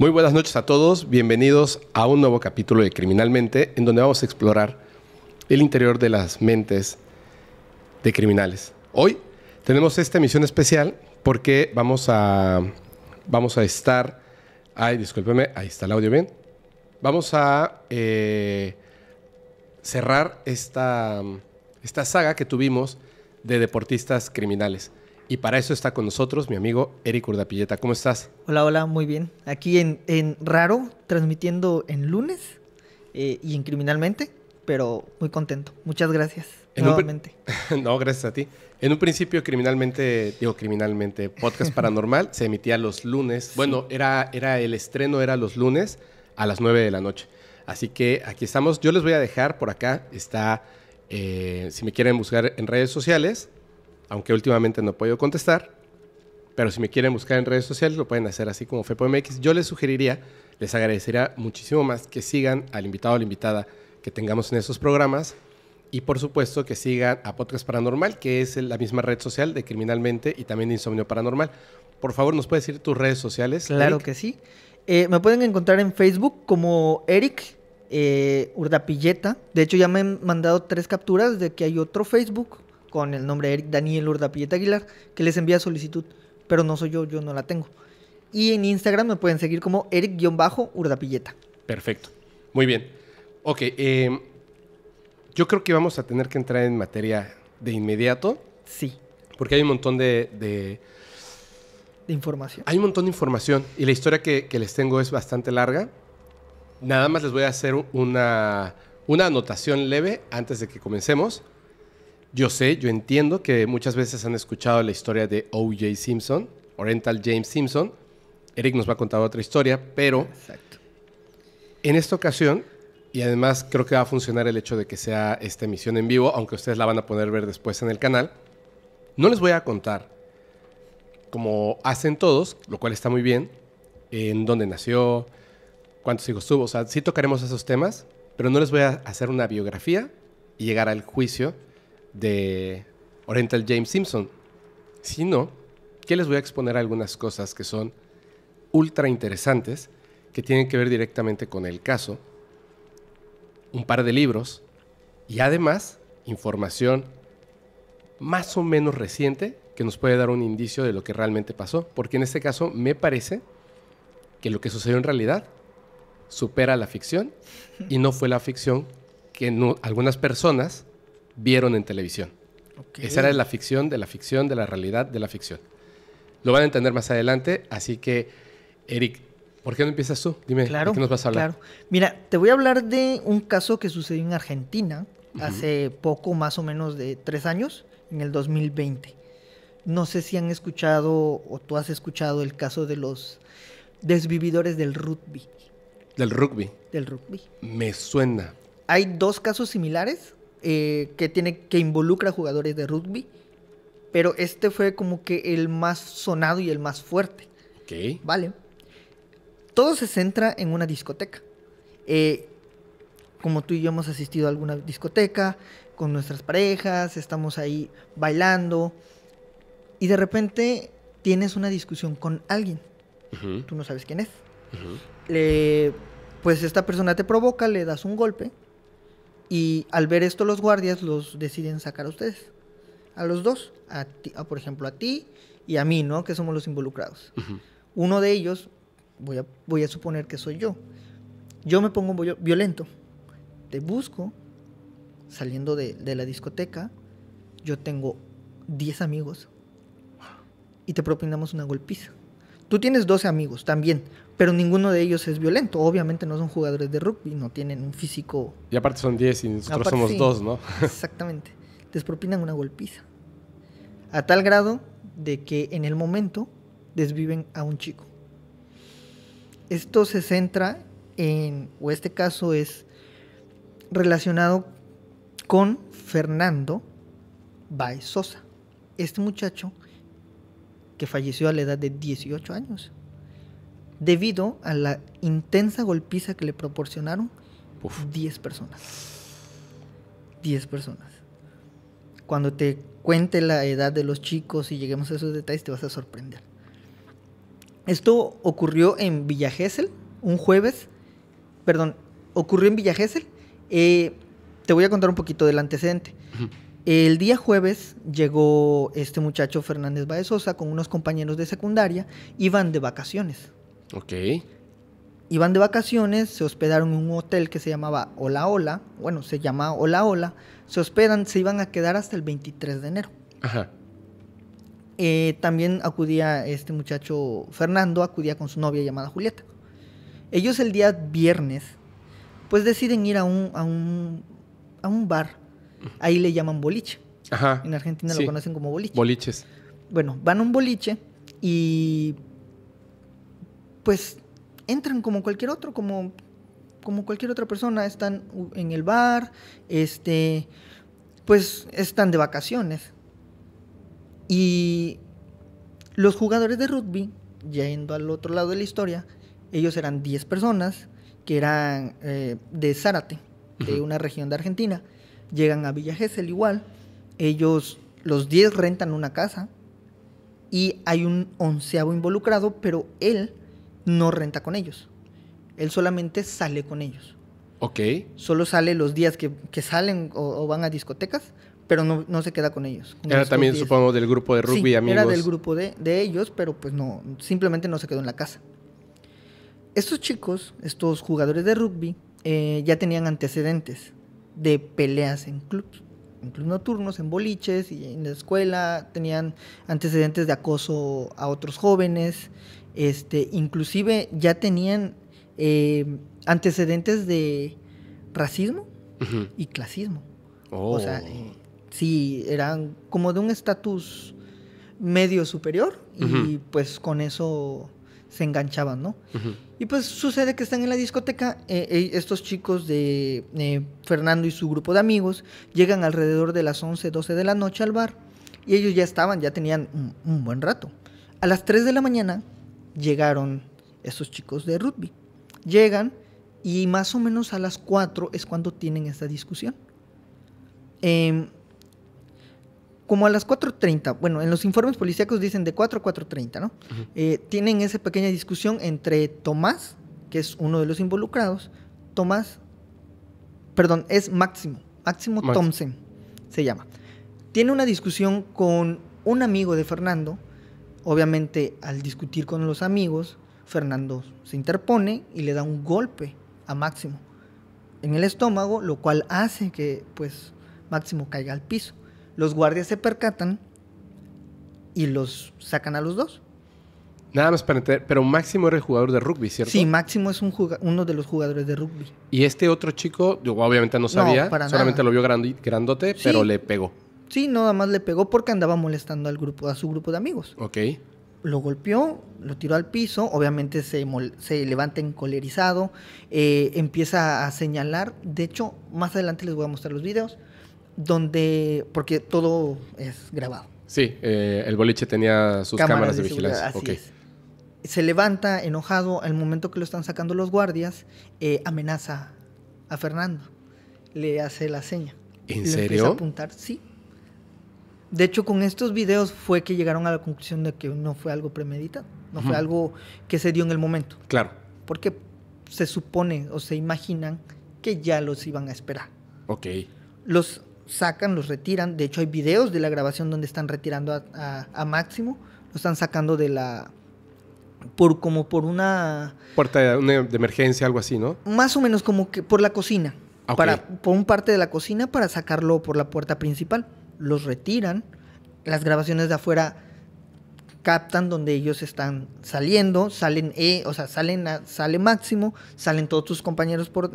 Muy buenas noches a todos, bienvenidos a un nuevo capítulo de Criminalmente, en donde vamos a explorar el interior de las mentes de criminales. Hoy tenemos esta emisión especial porque vamos a, vamos a estar... Ay, discúlpeme, ahí está el audio bien. Vamos a eh, cerrar esta, esta saga que tuvimos de deportistas criminales. Y para eso está con nosotros mi amigo Eric Urdapilleta. ¿Cómo estás? Hola, hola, muy bien. Aquí en, Raro, transmitiendo en lunes eh, y en Criminalmente, pero muy contento. Muchas gracias. no, gracias a ti. En un principio, Criminalmente, digo Criminalmente, Podcast Paranormal se emitía los lunes. Bueno, era, era el estreno, era los lunes a las 9 de la noche. Así que aquí estamos. Yo les voy a dejar por acá. Está, eh, si me quieren buscar en redes sociales, aunque últimamente no he podido contestar. Pero si me quieren buscar en redes sociales, lo pueden hacer así como FEPOMX. Yo les sugeriría, les agradecería muchísimo más que sigan al invitado o la invitada que tengamos en esos programas. Y por supuesto que sigan a Podcast Paranormal, que es la misma red social de Criminalmente y también de Insomnio Paranormal. Por favor, ¿nos puedes decir tus redes sociales? Claro que sí. Eh, me pueden encontrar en Facebook como Eric eh, Urdapilleta. De hecho, ya me han mandado tres capturas de que hay otro Facebook con el nombre de Eric Daniel Urdapilleta Aguilar, que les envía solicitud, pero no soy yo, yo no la tengo. Y en Instagram me pueden seguir como Eric-Urdapilleta. Perfecto. Muy bien. Ok, em, yo creo que vamos a tener que entrar en materia de inmediato. Sí. Porque hay un montón de, de información. Hay un montón de información y la historia que, les tengo es bastante larga. Nada más les voy a hacer una anotación leve antes de que comencemos. Yo sé, yo entiendo que muchas veces han escuchado la historia de O.J. Simpson, Oriental James Simpson. Eric nos va a contar otra historia, pero en esta ocasión, y además creo que va a funcionar el hecho de que sea esta emisión en vivo, aunque ustedes la van a poder ver después en el canal, no les voy a contar, como hacen todos, lo cual está muy bien, en dónde nació, cuántos hijos tuvo, o sea, sí tocaremos esos temas, pero no les voy a hacer una biografía y llegar al juicio de Oriental James Simpson, sino que les voy a exponer algunas cosas que son ultra interesantes, que tienen que ver directamente con el caso, un par de libros y además información más o menos reciente que nos puede dar un indicio de lo que realmente pasó, porque en este caso me parece que lo que sucedió en realidad supera la ficción y no fue la ficción que algunas personas vieron en televisión. Esa era la ficción de la ficción, de la realidad de la ficción. Lo van a entender más adelante, así que, Eric, ¿por qué no empiezas tú? Dime, qué nos vas a hablar? Mira, te voy a hablar de un caso que sucedió en Argentina hace poco, más o menos de tres años, en el 2020. No sé si han escuchado o tú has escuchado el caso de los desvividores del rugby. ¿Del rugby? Del rugby. Me suena. Hay dos casos similares eh, que, tiene, que involucra jugadores de rugby, pero este fue como que el más sonado y el más fuerte. Vale. Todo se centra en una discoteca. Eh, como tú y yo hemos asistido a alguna discoteca con nuestras parejas, estamos ahí bailando y de repente tienes una discusión con alguien. Tú no sabes quién es. pues esta persona te provoca, le das un golpe y al ver esto los guardias los deciden sacar a ustedes, a los dos, a por ejemplo a ti y a mí, ¿no? Que somos los involucrados. Uno de ellos, voy a, suponer que soy yo, yo me pongo violento, te busco saliendo de, la discoteca, yo tengo 10 amigos y te propinamos una golpiza. Tú tienes 12 amigos también, pero ninguno de ellos es violento. Obviamente no son jugadores de rugby, no tienen un físico. Y aparte son 10 y nosotros somos 2, ¿no? exactamente. Les propinan una golpiza. A tal grado de que en el momento desviven a un chico. Esto se centra en, o este caso es relacionado con Fernando Baez Sosa. Este muchacho que falleció a la edad de 18 años debido a la intensa golpiza que le proporcionaron 10 personas. 10 personas. Cuando te cuente la edad de los chicos y lleguemos a esos detalles te vas a sorprender. Esto ocurrió en Villa Gesell, un jueves, perdón, ocurrió en Villa Gesell. Eh, te voy a contar un poquito del antecedente. El día jueves llegó este muchacho Fernández Baezosa con unos compañeros de secundaria, iban de vacaciones. Ok. Iban de vacaciones, se hospedaron en un hotel que se llamaba Hola Hola. bueno, se llama Hola Hola. se hospedan, se iban a quedar hasta el 23 de enero. Ajá. Eh, también acudía este muchacho Fernando, acudía con su novia llamada Julieta. Ellos el día viernes, pues deciden ir a un, a un, bar. Ahí le llaman boliche. Ajá. En Argentina lo conocen como boliche. Boliches. Bueno, van a un boliche y pues entran como cualquier otro, como, como cualquier otra persona, están en el bar, este, pues están de vacaciones. Y los jugadores de rugby, yendo al otro lado de la historia, ellos eran 10 personas que eran eh, de Zárate, de una región de Argentina, llegan a Villa Gesell igual, ellos, los 10 rentan una casa y hay un onceavo involucrado, pero él no renta con ellos. Él solamente sale con ellos. Ok. Solo sale los días que, salen o, van a discotecas, pero no, se queda con ellos. Era también, supongo, del grupo de rugby sí, amigos. Era del grupo de, ellos, pero pues no, simplemente no se quedó en la casa. Estos chicos, estos jugadores de rugby, eh, ya tenían antecedentes de peleas en clubes, en clubes nocturnos, en boliches y en la escuela, tenían antecedentes de acoso a otros jóvenes, este, inclusive ya tenían eh, antecedentes de racismo y clasismo. O sea, oh. eh, sí, eran como de un estatus medio superior y pues con eso se enganchaban, ¿no? Y pues sucede que están en la discoteca, eh, estos chicos de Fernando y su grupo de amigos llegan alrededor de las 11, 12 de la noche al bar y ellos ya estaban, ya tenían un, un buen rato. A las 3 de la mañana llegaron esos chicos de rugby. Llegan y más o menos a las 4 es cuando tienen esta discusión. Em, como a las 4.30, bueno, en los informes policíacos dicen de 4 a 4.30, ¿no? Eh, tienen esa pequeña discusión entre Tomás, que es uno de los involucrados, Tomás, perdón, es Máximo, Máximo Thompson se llama. Tiene una discusión con un amigo de Fernando, Obviamente al discutir con los amigos, Fernando se interpone y le da un golpe a Máximo en el estómago, lo cual hace que pues Máximo caiga al piso. Los guardias se percatan y los sacan a los dos. Nada más para entender, pero Máximo era el jugador de rugby, ¿cierto? Sí, Máximo es un uno de los jugadores de rugby. Y este otro chico, yo obviamente no sabía, solamente lo vio grandote, pero le pegó. Sí, nada más le pegó porque andaba molestando al grupo, a su grupo de amigos. Ok. Lo golpeó, lo tiró al piso, obviamente se, se levanta encolerizado, eh, empieza a señalar, de hecho, más adelante les voy a mostrar los videos, donde, porque todo es grabado. Sí, eh, el boliche tenía sus cámaras, de, vigilancia. Se levanta enojado al momento que lo están sacando los guardias, eh, amenaza a Fernando, le hace la seña. ¿En serio? Empieza a apuntar, sí de hecho, con estos videos fue que llegaron a la conclusión de que no fue algo premeditado, no fue algo que se dio en el momento. Claro. Porque se supone o se imaginan que ya los iban a esperar. Ok. Los sacan, los retiran. De hecho, hay videos de la grabación donde están retirando a, Máximo. Lo están sacando de la. Por, como por una. Puerta de, emergencia, algo así, ¿no? Más o menos como que por la cocina. Ah, para, por un parte de la cocina para sacarlo por la puerta principal los retiran, las grabaciones de afuera captan donde ellos están saliendo, salen, eh, o sea, salen sale Máximo, salen todos sus compañeros por,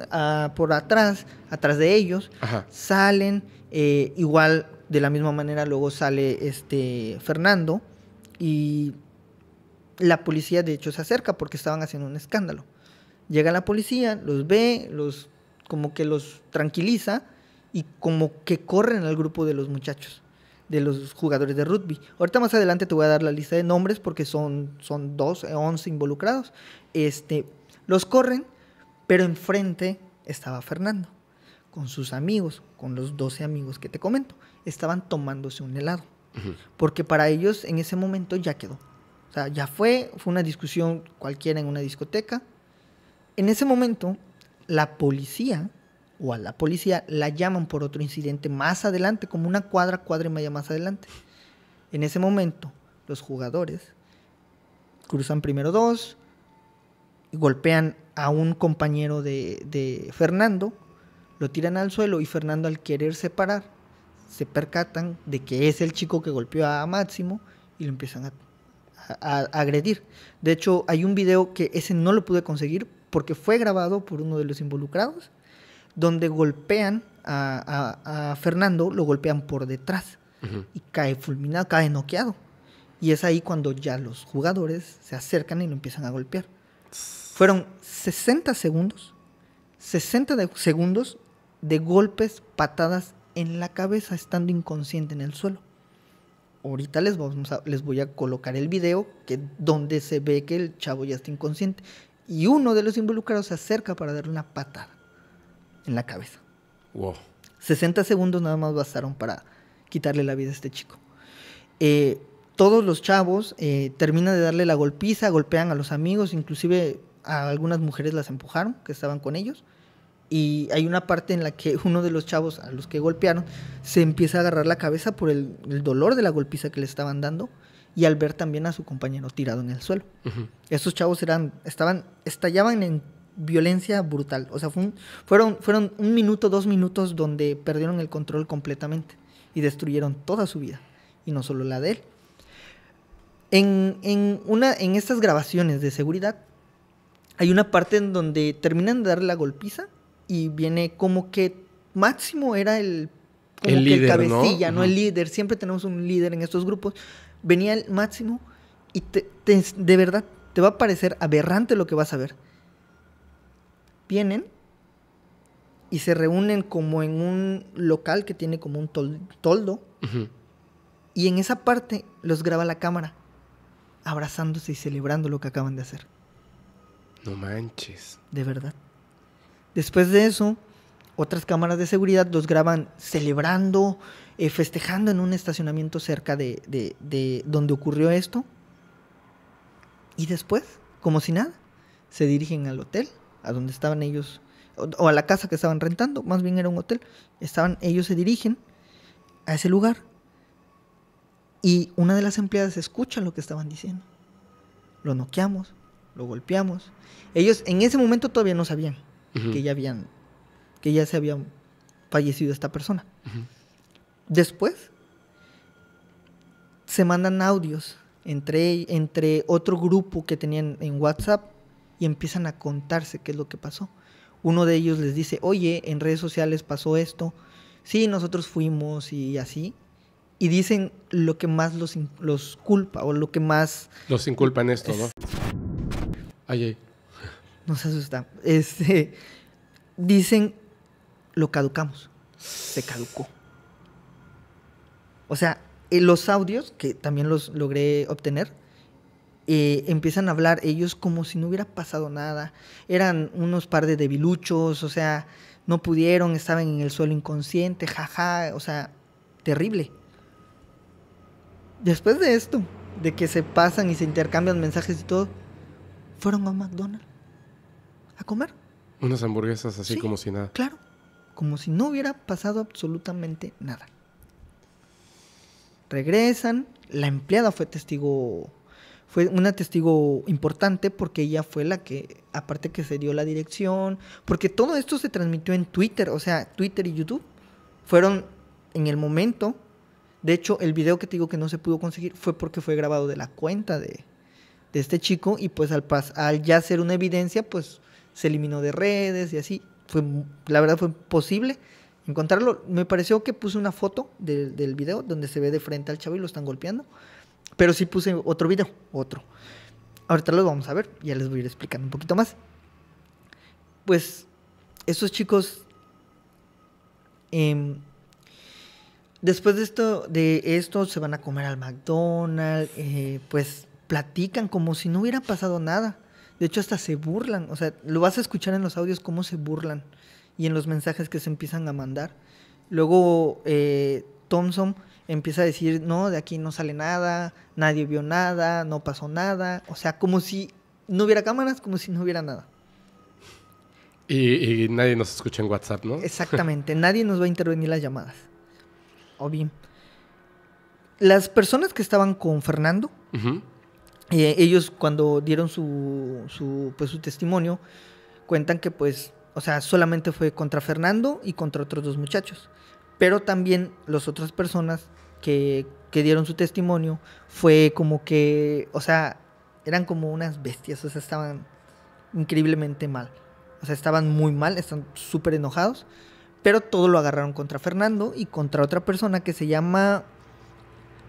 por atrás, atrás de ellos, salen, eh, igual de la misma manera luego sale este Fernando y la policía de hecho se acerca porque estaban haciendo un escándalo. Llega la policía, los ve, los como que los tranquiliza y como que corren al grupo de los muchachos, de los jugadores de rugby. Ahorita más adelante te voy a dar la lista de nombres porque son, son dos, 11 eh, involucrados. Este, los corren, pero enfrente estaba Fernando, con sus amigos, con los 12 amigos que te comento. Estaban tomándose un helado, porque para ellos en ese momento ya quedó. O sea, ya fue, fue una discusión cualquiera en una discoteca. En ese momento, la policía o a la policía, la llaman por otro incidente más adelante, como una cuadra, cuadra y media más adelante. En ese momento, los jugadores cruzan primero dos, golpean a un compañero de, de Fernando, lo tiran al suelo y Fernando al querer separar, se percatan de que es el chico que golpeó a Máximo y lo empiezan a agredir. De hecho, hay un video que ese no lo pude conseguir porque fue grabado por uno de los involucrados donde golpean a, Fernando, lo golpean por detrás y cae fulminado, cae noqueado. Y es ahí cuando ya los jugadores se acercan y lo empiezan a golpear. Fueron 60 segundos, 60 segundos de golpes, patadas en la cabeza, estando inconsciente en el suelo. Ahorita les, vamos les voy a colocar el video que, donde se ve que el chavo ya está inconsciente. Y uno de los involucrados se acerca para darle una patada en la cabeza. Wow. 60 segundos nada más bastaron para quitarle la vida a este chico. Eh, todos los chavos eh, terminan de darle la golpiza, golpean a los amigos, inclusive a algunas mujeres las empujaron que estaban con ellos. Y hay una parte en la que uno de los chavos a los que golpearon se empieza a agarrar la cabeza por el, dolor de la golpiza que le estaban dando y al ver también a su compañero tirado en el suelo. Esos chavos eran, estaban, estallaban en violencia brutal. O sea, fue fueron, fueron un minuto, dos minutos donde perdieron el control completamente y destruyeron toda su vida, y no solo la de él. En, en, una, en estas grabaciones de seguridad hay una parte en donde terminan de dar la golpiza y viene como que Máximo era el, el, líder, cabecilla, ¿no? el líder. Siempre tenemos un líder en estos grupos. Venía el Máximo y de verdad te va a parecer aberrante lo que vas a ver vienen y se reúnen como en un local que tiene como un toldo. Y en esa parte los graba la cámara, abrazándose y celebrando lo que acaban de hacer. No manches. De verdad. Después de eso, otras cámaras de seguridad los graban celebrando, eh, festejando en un estacionamiento cerca de donde ocurrió esto. Y después, como si nada, se dirigen al hotel a donde estaban ellos, o, a la casa que estaban rentando, más bien era un hotel. Estaban, ellos se dirigen a ese lugar y una de las empleadas escucha lo que estaban diciendo. Lo noqueamos, lo golpeamos. Ellos en ese momento todavía no sabían que ya habían, que ya se había fallecido esta persona. Después se mandan audios entre, entre otro grupo que tenían en WhatsApp y empiezan a contarse qué es lo que pasó. Uno de ellos les dice, oye, en redes sociales pasó esto, sí, nosotros fuimos y así. Y dicen lo que más los, los culpa o lo que más... Los inculpan esto, ¿no? Ay, ay. No se asusta. Este, dicen, lo caducamos. Se caducó. O sea, eh, los audios, que también los logré obtener, eh, empiezan a hablar ellos como si no hubiera pasado nada. Eran unos par de debiluchos, o sea, no pudieron, estaban en el suelo inconsciente, jaja, o sea, terrible. Después de esto, de que se pasan y se intercambian mensajes y todo, fueron a McDonald's a comer. Unas hamburguesas así como si nada. Claro, como si no hubiera pasado absolutamente nada. Regresan, la empleada fue testigo fue una testigo importante porque ella fue la que, aparte que se dio la dirección, porque todo esto se transmitió en Twitter, o sea, Twitter y YouTube fueron en el momento. De hecho, el video que te digo que no se pudo conseguir fue porque fue grabado de la cuenta de, este chico y pues al, pas, al ya ser una evidencia, pues se eliminó de redes y así. Fue, la verdad fue posible encontrarlo. Me pareció que puse una foto del video donde se ve de frente al chavo y lo están golpeando. Pero sí puse otro video, otro. Ahorita los vamos a ver, ya les voy a ir explicando un poquito más. Pues estos chicos, em, después de esto, de esto se van a comer al McDonald's, eh, pues platican como si no hubiera pasado nada. De hecho, hasta se burlan. O sea, lo vas a escuchar en los audios cómo se burlan y en los mensajes que se empiezan a mandar. Luego, eh, Thompson empieza a decir, no, de aquí no sale nada, nadie vio nada, no pasó nada, o sea, como si no hubiera cámaras, como si no hubiera nada. Y, nadie nos escucha en WhatsApp, ¿no? Exactamente, nadie nos va a intervenir las llamadas. O bien. Las personas que estaban con Fernando, eh, ellos cuando dieron su, su, pues, su testimonio, cuentan que pues, o sea, solamente fue contra Fernando y contra otros dos muchachos. Pero también las otras personas que, dieron su testimonio fue como que, o sea, eran como unas bestias, o sea, estaban increíblemente mal. O sea, estaban muy mal, están súper enojados. Pero todo lo agarraron contra Fernando y contra otra persona que se llama.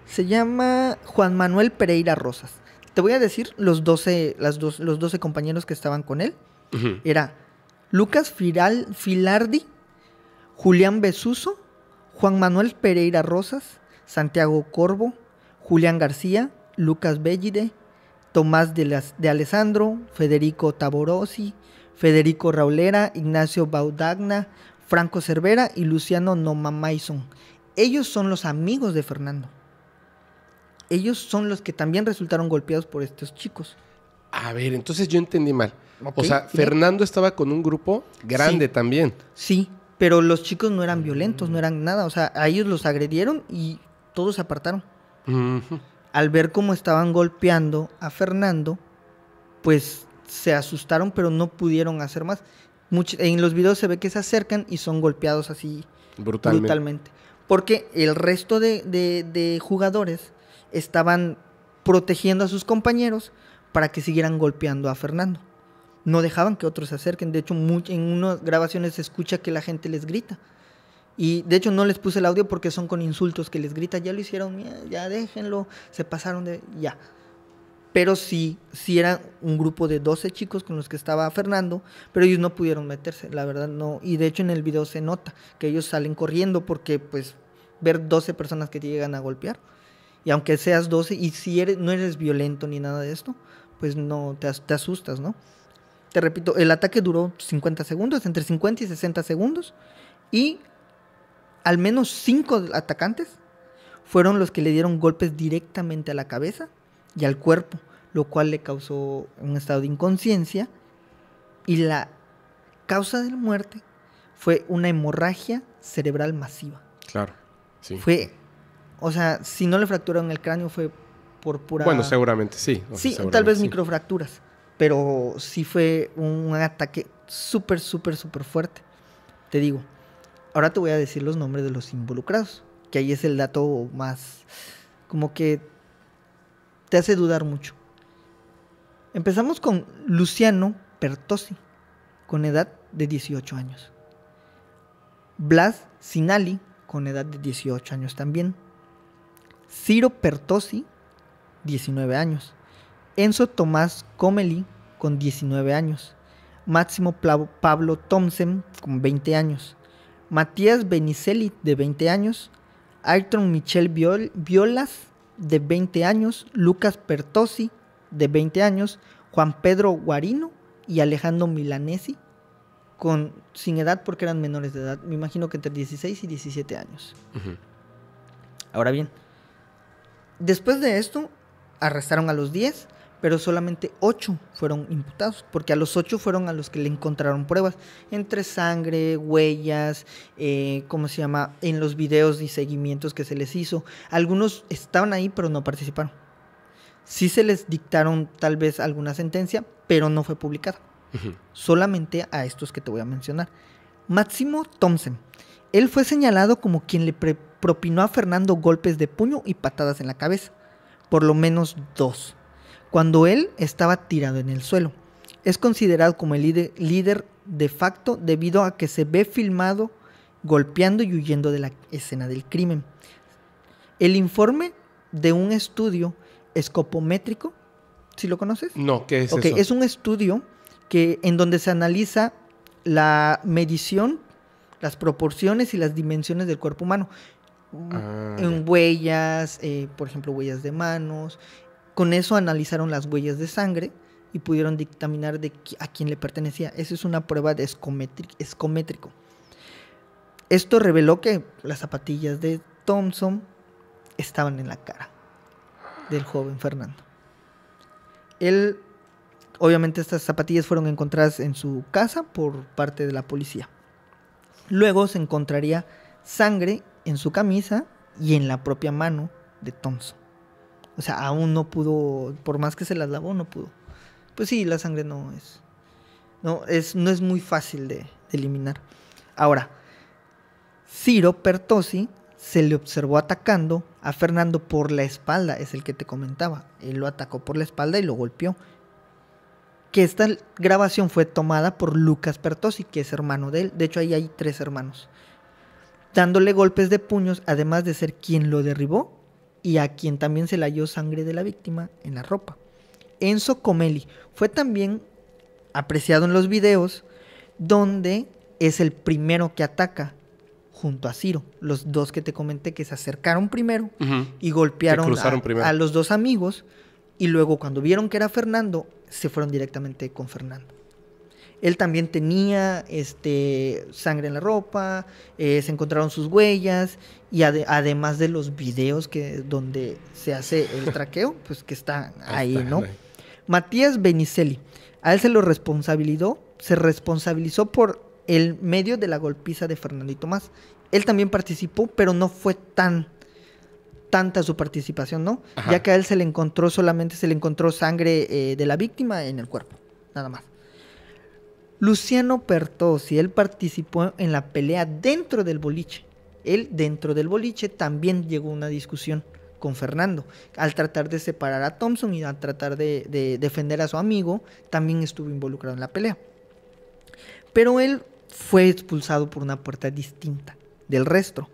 Se llama Juan Manuel Pereira Rosas. Te voy a decir los 12, los 12 compañeros que estaban con él. Era Lucas Filardi, Julián Besuso, Juan Manuel Pereira Rosas, Santiago Corvo, Julián García, Lucas Bellide, Tomás de, Alessandro, Federico Taborosi, Federico Raulera, Ignacio Baudagna, Franco Cervera y Luciano Nomamaison. Ellos son los amigos de Fernando. Ellos son los que también resultaron golpeados por estos chicos. A ver, entonces yo entendí mal. o sea, Fernando estaba con un grupo grande también. Sí, pero los chicos no eran violentos, no mm. eran nada. O sea, a ellos los agredieron y todos se apartaron. Al ver cómo estaban golpeando a Fernando, pues se asustaron, pero no pudieron hacer más. en los videos se ve que se acercan y son golpeados así brutalmente. Porque el resto de jugadores estaban protegiendo a sus compañeros para que siguieran golpeando a Fernando no dejaban que otros se acerquen. De hecho, en unas grabaciones se escucha que la gente les grita. Y de hecho no les puse el audio porque son con insultos que les grita, ya lo hicieron, ya déjenlo, se pasaron de... ya. Pero sí, sí era un grupo de 12 chicos con los que estaba Fernando, pero ellos no pudieron meterse, la verdad no. Y de hecho en el video se nota que ellos salen corriendo porque pues ver 12 personas que te llegan a golpear. Y aunque seas 12 y si eres, no eres violento ni nada de esto, pues no te asustas, ¿no? Te repito, el ataque duró 50 segundos, entre 50 y 60 segundos. Y al menos 5 atacantes fueron los que le dieron golpes directamente a la cabeza y al cuerpo, lo cual le causó un estado de inconsciencia. Y la causa de la muerte fue una hemorragia cerebral masiva. Claro, sí. Fue, o sea, si no le fracturaron el cráneo fue por pura... Bueno, seguramente sí. sí, tal vez microfracturas pero sí fue un ataque súper, súper, súper fuerte. Te digo, ahora te voy a decir los nombres de los involucrados, que ahí es el dato más como que te hace dudar mucho. Empezamos con Luciano Pertosi, con edad de 18 años. Blas Sinali, con edad de 18 años también. Ciro Pertosi, 19 años. Enzo Tomás Comeli con 19 años, Máximo Pablo Thompson con 20 años, Matías Benicelli de 20 años, Ayrton Michel Violas de 20 años, Lucas Pertosi de 20 años, Juan Pedro Guarino y Alejandro Milanesi con, sin edad porque eran menores de edad, me imagino que entre 16 y 17 años. Ahora bien, después de esto, arrestaron a los 10 pero solamente ocho fueron imputados, porque a los ocho fueron a los que le encontraron pruebas, entre sangre, huellas, eh, ¿cómo se llama?, en los videos y seguimientos que se les hizo. Algunos estaban ahí, pero no participaron. Sí se les dictaron tal vez alguna sentencia, pero no fue publicada. Solamente a estos que te voy a mencionar. Máximo Thompson. Él fue señalado como quien le propinó a Fernando golpes de puño y patadas en la cabeza, por lo menos dos cuando él estaba tirado en el suelo. Es considerado como el líder de facto debido a que se ve filmado golpeando y huyendo de la escena del crimen. El informe de un estudio escopométrico, si lo conoces? No, ¿qué es okay, Es un estudio que, en donde se analiza la medición, las proporciones y las dimensiones del cuerpo humano. Ah, en huellas, eh, por ejemplo, huellas de manos, con eso analizaron las huellas de sangre y pudieron dictaminar de a quién le pertenecía. Eso es una prueba de escométrico. Esto reveló que las zapatillas de Thompson estaban en la cara del joven Fernando. Él, obviamente estas zapatillas fueron encontradas en su casa por parte de la policía. Luego se encontraría sangre en su camisa y en la propia mano de Thompson. O sea, aún no pudo, por más que se las lavó, no pudo. Pues sí, la sangre no es, no es, no es muy fácil de, eliminar. Ahora, Ciro Pertosi se le observó atacando a Fernando por la espalda, es el que te comentaba. Él lo atacó por la espalda y lo golpeó. Que esta grabación fue tomada por Lucas Pertosi, que es hermano de él. De hecho, ahí hay tres hermanos. Dándole golpes de puños, además de ser quien lo derribó, y a quien también se le halló sangre de la víctima en la ropa. Enzo Comelli fue también apreciado en los videos donde es el primero que ataca junto a Ciro, los dos que te comenté que se acercaron primero y golpearon a los dos amigos y luego cuando vieron que era Fernando se fueron directamente con Fernando él también tenía este, sangre en la ropa, eh, se encontraron sus huellas y además de los videos que, donde se hace el traqueo, pues que está ahí, ¿no? Matías Benicelli, a él se lo responsabilizó, se responsabilizó por el medio de la golpiza de Fernandito Más. Él también participó, pero no fue tan tanta su participación, ¿no? Ya que a él se le encontró solamente, se le encontró sangre eh, de la víctima en el cuerpo, nada más. Luciano si él participó en la pelea dentro del boliche. Él dentro del boliche también llegó a una discusión con Fernando. Al tratar de separar a Thompson y al tratar de, defender a su amigo, también estuvo involucrado en la pelea. Pero él fue expulsado por una puerta distinta del resto.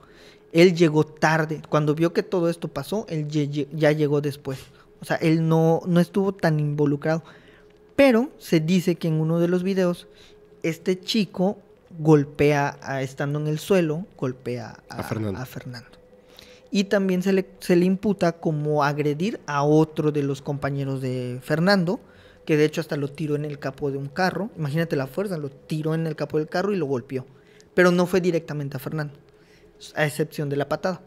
Él llegó tarde. Cuando vio que todo esto pasó, él ya llegó después. O sea, él no, no estuvo tan involucrado. Pero se dice que en uno de los videos, este chico golpea, a, estando en el suelo, golpea a, Fernando. Y también se le, se le, imputa como agredir a otro de los compañeros de Fernando, que de hecho hasta lo tiró en el capo de un carro. Imagínate la fuerza, lo tiró en el capo del carro y lo golpeó. Pero no fue directamente a Fernando, a excepción de la patada.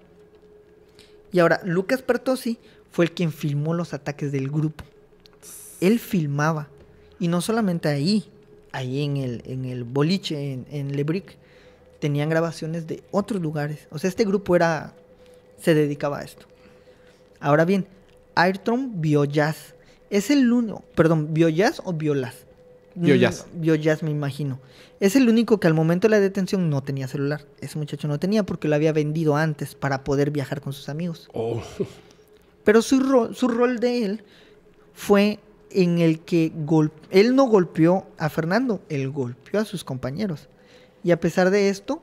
Y ahora, Lucas Pertosi fue el quien filmó los ataques del grupo. Él filmaba y no solamente ahí, ahí en el, en el boliche, en, en Lebrick, tenían grabaciones de otros lugares. O sea, este grupo era, se dedicaba a esto. Ahora bien, Ayrton vio jazz. Es el único perdón, vio jazz o violas. Vio mm, jazz. Vio jazz, me imagino. Es el único que al momento de la detención no tenía celular. Ese muchacho no tenía porque lo había vendido antes para poder viajar con sus amigos. Oh. Pero su, su rol de él fue en el que él no golpeó a Fernando, él golpeó a sus compañeros. Y a pesar de esto,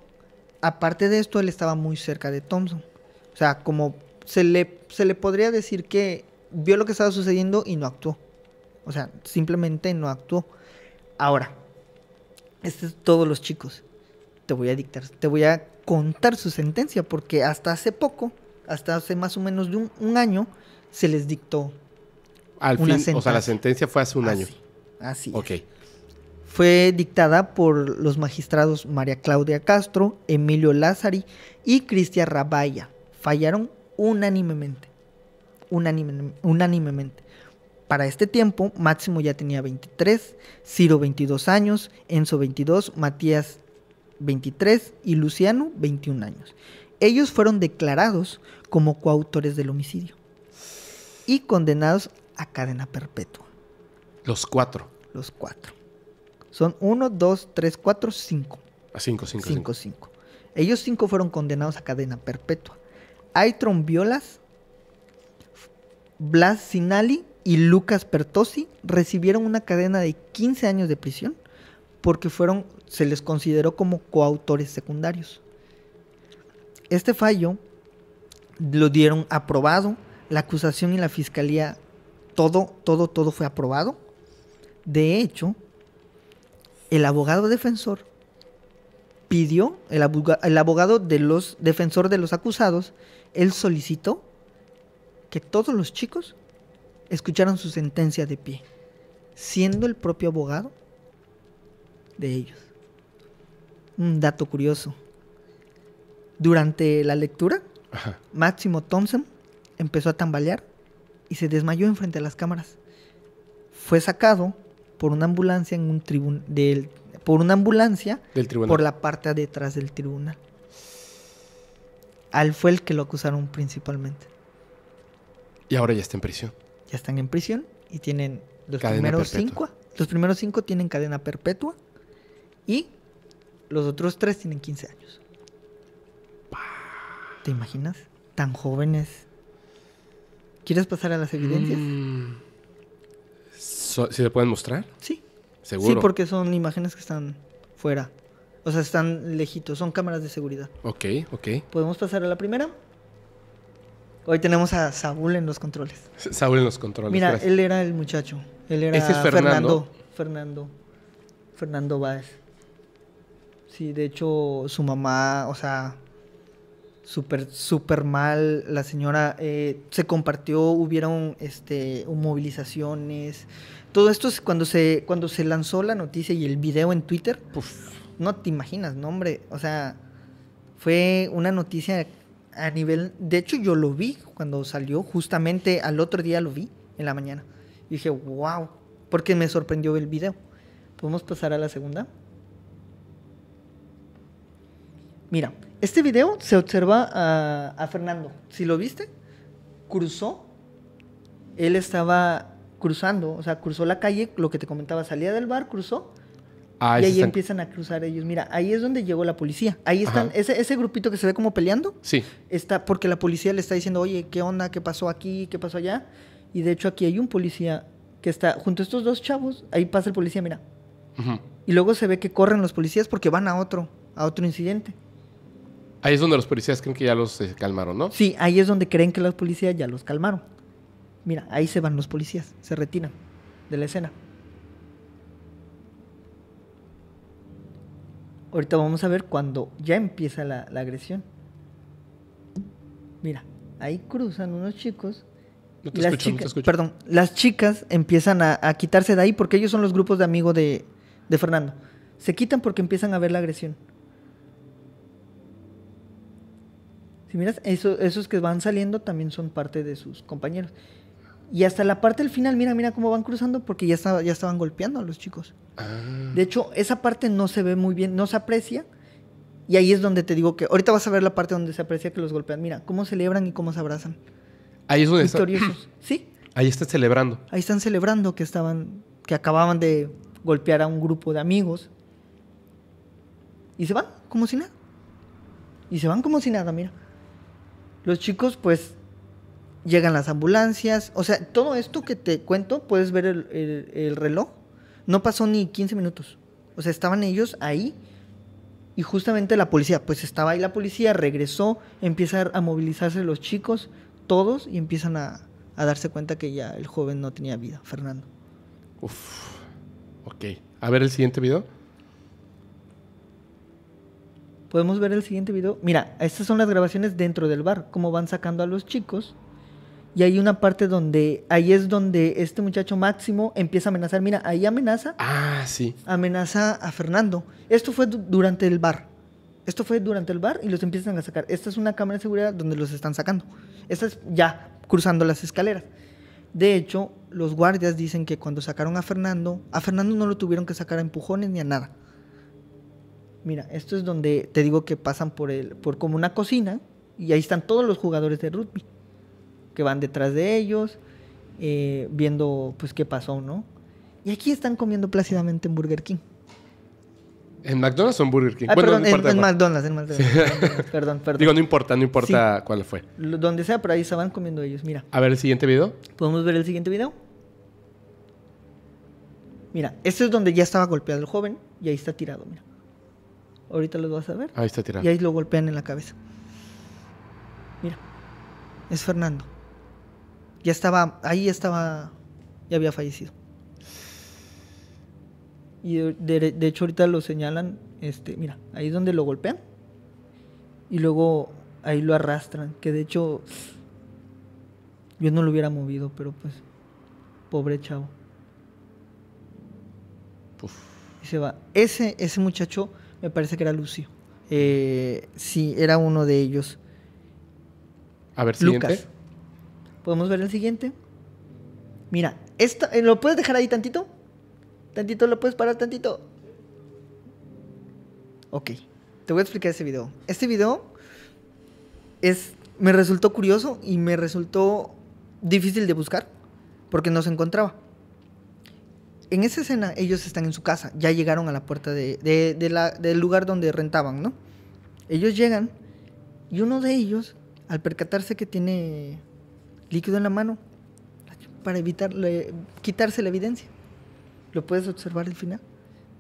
aparte de esto, él estaba muy cerca de Thompson. O sea, como se le, se le podría decir que vio lo que estaba sucediendo y no actuó. O sea, simplemente no actuó. Ahora, este todos los chicos. Te voy a dictar, te voy a contar su sentencia, porque hasta hace poco, hasta hace más o menos de un año, se les dictó o sea, la sentencia fue hace un ah, año. Así. Ah, fue dictada por los magistrados María Claudia Castro, Emilio Lázari y Cristian Rabaya. Fallaron unánimemente. unánimemente. Para este tiempo, Máximo ya tenía 23, Ciro 22 años, Enzo 22, Matías 23 y Luciano 21 años. Ellos fueron declarados como coautores del homicidio y condenados a cadena perpetua. Los cuatro. Los cuatro. Son uno, dos, tres, cuatro, cinco. A ah, cinco, cinco, cinco. Cinco, Ellos cinco fueron condenados a cadena perpetua. Aitron Violas, Blas Sinali y Lucas Pertosi recibieron una cadena de 15 años de prisión porque fueron, se les consideró como coautores secundarios. Este fallo lo dieron aprobado la acusación y la fiscalía todo, todo, todo fue aprobado. De hecho, el abogado defensor pidió, el, abogado de los defensor de los acusados, él solicitó que todos los chicos escucharan su sentencia de pie, siendo el propio abogado de ellos. Un dato curioso. Durante la lectura, Máximo Thompson empezó a tambalear y se desmayó enfrente de las cámaras. Fue sacado por una ambulancia en un por una ambulancia del tribunal. por la parte detrás del tribunal. Al fue el que lo acusaron principalmente. Y ahora ya está en prisión. Ya están en prisión y tienen los primeros cinco. Los primeros cinco tienen cadena perpetua y los otros tres tienen 15 años. ¿Te imaginas? Tan jóvenes ¿Quieres pasar a las evidencias? Mm. Si le pueden mostrar? Sí. Seguro. Sí, porque son imágenes que están fuera. O sea, están lejitos, son cámaras de seguridad. Ok, ok. ¿Podemos pasar a la primera? Hoy tenemos a Saúl en los controles. Saúl en los controles. Mira, él era el muchacho. Él era este Fernando? Fernando. Fernando. Fernando Báez. Sí, de hecho, su mamá, o sea, súper, súper mal. La señora eh, se compartió, hubieron este, movilizaciones. Todo esto es cuando se, cuando se lanzó la noticia y el video en Twitter. pues no te imaginas, no, hombre. O sea, fue una noticia a nivel. De hecho, yo lo vi cuando salió, justamente al otro día lo vi en la mañana. Y dije, wow, porque me sorprendió el video. ¿Podemos pasar a la segunda? Mira, este video se observa a, Fernando. Si lo viste, cruzó. Él estaba cruzando, o sea, cruzó la calle, lo que te comentaba, salía del bar, cruzó. Ah, y ahí empiezan a cruzar ellos. Mira, ahí es donde llegó la policía. Ahí están, ese, grupito que se ve como peleando. Sí. Está, porque la policía le está diciendo, oye, ¿qué onda? ¿Qué pasó aquí? ¿Qué pasó allá? Y de hecho aquí hay un policía que está junto a estos dos chavos. Ahí pasa el policía, mira. Y luego se ve que corren los policías porque van a otro, a otro incidente. Ahí es donde los policías creen que ya los eh, calmaron, ¿no? Sí, ahí es donde creen que los policías ya los calmaron. Mira, ahí se van los policías, se retiran de la escena. Ahorita vamos a ver cuando ya empieza la, agresión. Mira, ahí cruzan unos chicos. No te las escucho, no te escucho. Perdón, las chicas empiezan a, quitarse de ahí porque ellos son los grupos de amigos de Fernando. Se quitan porque empiezan a ver la agresión. Si miras, esos que van saliendo también son parte de sus compañeros. Y hasta la parte del final, mira, mira cómo van cruzando porque ya, estaban golpeando a los chicos. Ah. De hecho, esa parte no se ve muy bien, no se aprecia. Y ahí es donde te digo que ahorita vas a ver la parte donde se aprecia que los golpean. Mira, cómo celebran y cómo se abrazan. Ahí es donde Victoriosos. ¿Sí? Ahí están celebrando. Ahí están celebrando que estaban, que acababan de golpear a un grupo de amigos. Y se van como si nada. Y se van como si nada, mira. Los chicos, pues, llegan las ambulancias. O sea, todo esto que te cuento, puedes ver el, reloj. No pasó ni 15 minutos. O sea, estaban ellos ahí y justamente la policía, pues estaba ahí la policía, regresó, empiezan a movilizarse los chicos, todos, y empiezan a, a darse cuenta que ya el joven no tenía vida, Fernando. Uf, ok. A ver el siguiente video podemos ver el siguiente video. Mira, estas son las grabaciones dentro del bar, cómo van sacando a los chicos. Y hay una parte donde, ahí es donde este muchacho Máximo empieza a amenazar. Mira, ahí amenaza. Ah, sí. Amenaza a Fernando. Esto fue durante el bar. Esto fue durante el bar y los empiezan a sacar. Esta es una cámara de seguridad donde los están sacando. Esta es ya cruzando las escaleras. De hecho, los guardias dicen que cuando sacaron a Fernando, a Fernando no lo tuvieron que sacar a empujones ni a nada. Mira, esto es donde te digo que pasan por, el, por como una cocina y ahí están todos los jugadores de rugby que van detrás de ellos, eh, viendo pues qué pasó, ¿no? Y aquí están comiendo plácidamente en Burger King. ¿En McDonald's o en Burger King? Ah, perdón, en, McDonald's, en McDonald's. Perdón, perdón, Digo, no importa, no importa cuál fue. Donde sea, pero ahí estaban comiendo ellos, mira. A ver el siguiente video. ¿Podemos ver el siguiente video? Mira, esto es donde ya estaba golpeado el joven y ahí está tirado, mira. Ahorita los vas a ver. Ahí está tirando. Y ahí lo golpean en la cabeza. Mira. Es Fernando. Ya estaba. Ahí estaba. Ya había fallecido. Y de, hecho, ahorita lo señalan. Este, mira, ahí es donde lo golpean. Y luego ahí lo arrastran. Que de hecho. Yo no lo hubiera movido, pero pues. Pobre chavo. Y se va. Ese, ese muchacho me parece que era Lucio. Eh, sí, era uno de ellos. A ver, siguiente. ¿Podemos ver el siguiente? Mira, eh, ¿lo puedes dejar ahí tantito? ¿Tantito lo puedes parar tantito? Ok, te voy a explicar ese video. Este video es, me resultó curioso y me resultó difícil de buscar porque no se encontraba en esa escena ellos están en su casa, ya llegaron a la puerta de, del lugar donde rentaban, ¿no? Ellos llegan y uno de ellos, al percatarse que tiene líquido en la mano, para evitar quitarse la evidencia, ¿lo puedes observar al final?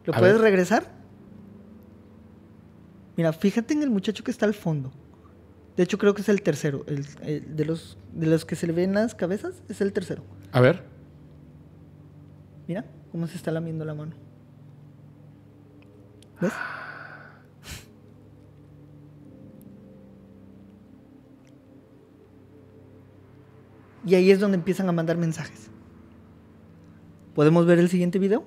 ¿Lo puedes regresar? Mira, fíjate en el muchacho que está al fondo. De hecho, creo que es el tercero. de, los, de los que se le ven las cabezas, es el tercero. A ver. Mira cómo se está lamiendo la mano. ¿Ves? Y ahí es donde empiezan a mandar mensajes. ¿Podemos ver el siguiente video?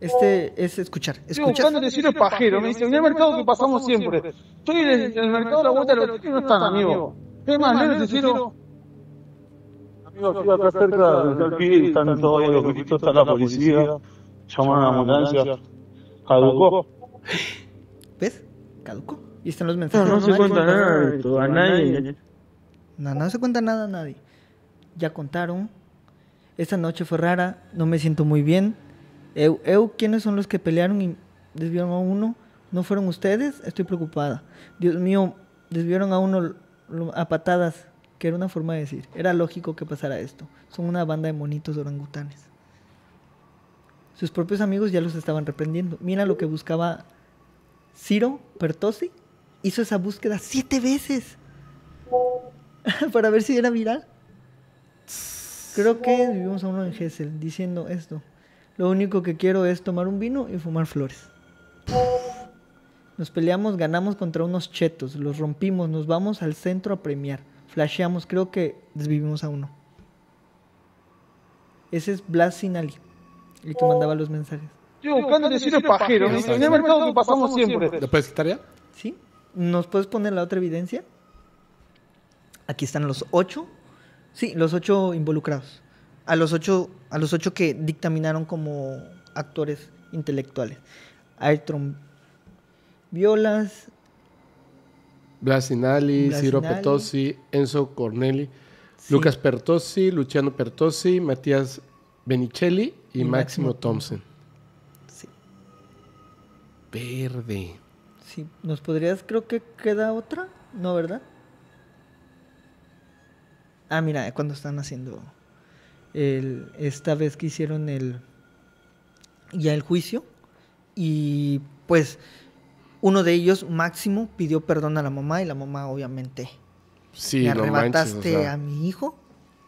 Este es escuchar. Estoy buscando decirle pajero. Me dice, en el mercado que pasamos siempre. Estoy en el mercado de la vuelta de no están, amigo. ¿Qué más? No, yo aquí acá cerca, aquí están todos los grupitos, está la policía, llaman a la ambulancia. Caducó. ¿Ves? Caducó. Y están los mensajes. No, no, no se cuenta nada de todo, a nadie. No, no se cuenta nada a nadie. Ya contaron. Esta noche fue rara, no me siento muy bien. Eu, eu ¿quiénes son los que pelearon y desviaron a uno? ¿No fueron ustedes? Estoy preocupada. Dios mío, desviaron a uno a patadas que era una forma de decir, era lógico que pasara esto, son una banda de monitos orangutanes. Sus propios amigos ya los estaban reprendiendo. Mira lo que buscaba Ciro Pertosi, hizo esa búsqueda siete veces para ver si era viral. Creo que vivimos a uno en Gessel diciendo esto. Lo único que quiero es tomar un vino y fumar flores. Nos peleamos, ganamos contra unos chetos, los rompimos, nos vamos al centro a premiar flasheamos, creo que desvivimos a uno. Ese es Blas Sinali, el que mandaba los mensajes. Yo cuando decir el pajero, en el mercado que pasamos siempre. ¿Lo puedes quitar ya? Sí. ¿Nos puedes poner la otra evidencia? Aquí están los ocho. Sí, los ocho involucrados. A los ocho, a los ocho que dictaminaron como actores intelectuales. Ayrton Violas, Blasinali, Ciro Pertossi, Enzo Corneli, Lucas Pertossi, Luciano Pertossi, Matías Benicelli y, Máximo, Thompson. Sí. Verde. Sí, ¿nos podrías, creo que queda otra? ¿No, verdad? Ah, mira, cuando están haciendo esta vez que hicieron el ya el juicio y pues uno de ellos, Máximo, pidió perdón a la mamá y la mamá obviamente... Sí, me arrebataste a mi hijo,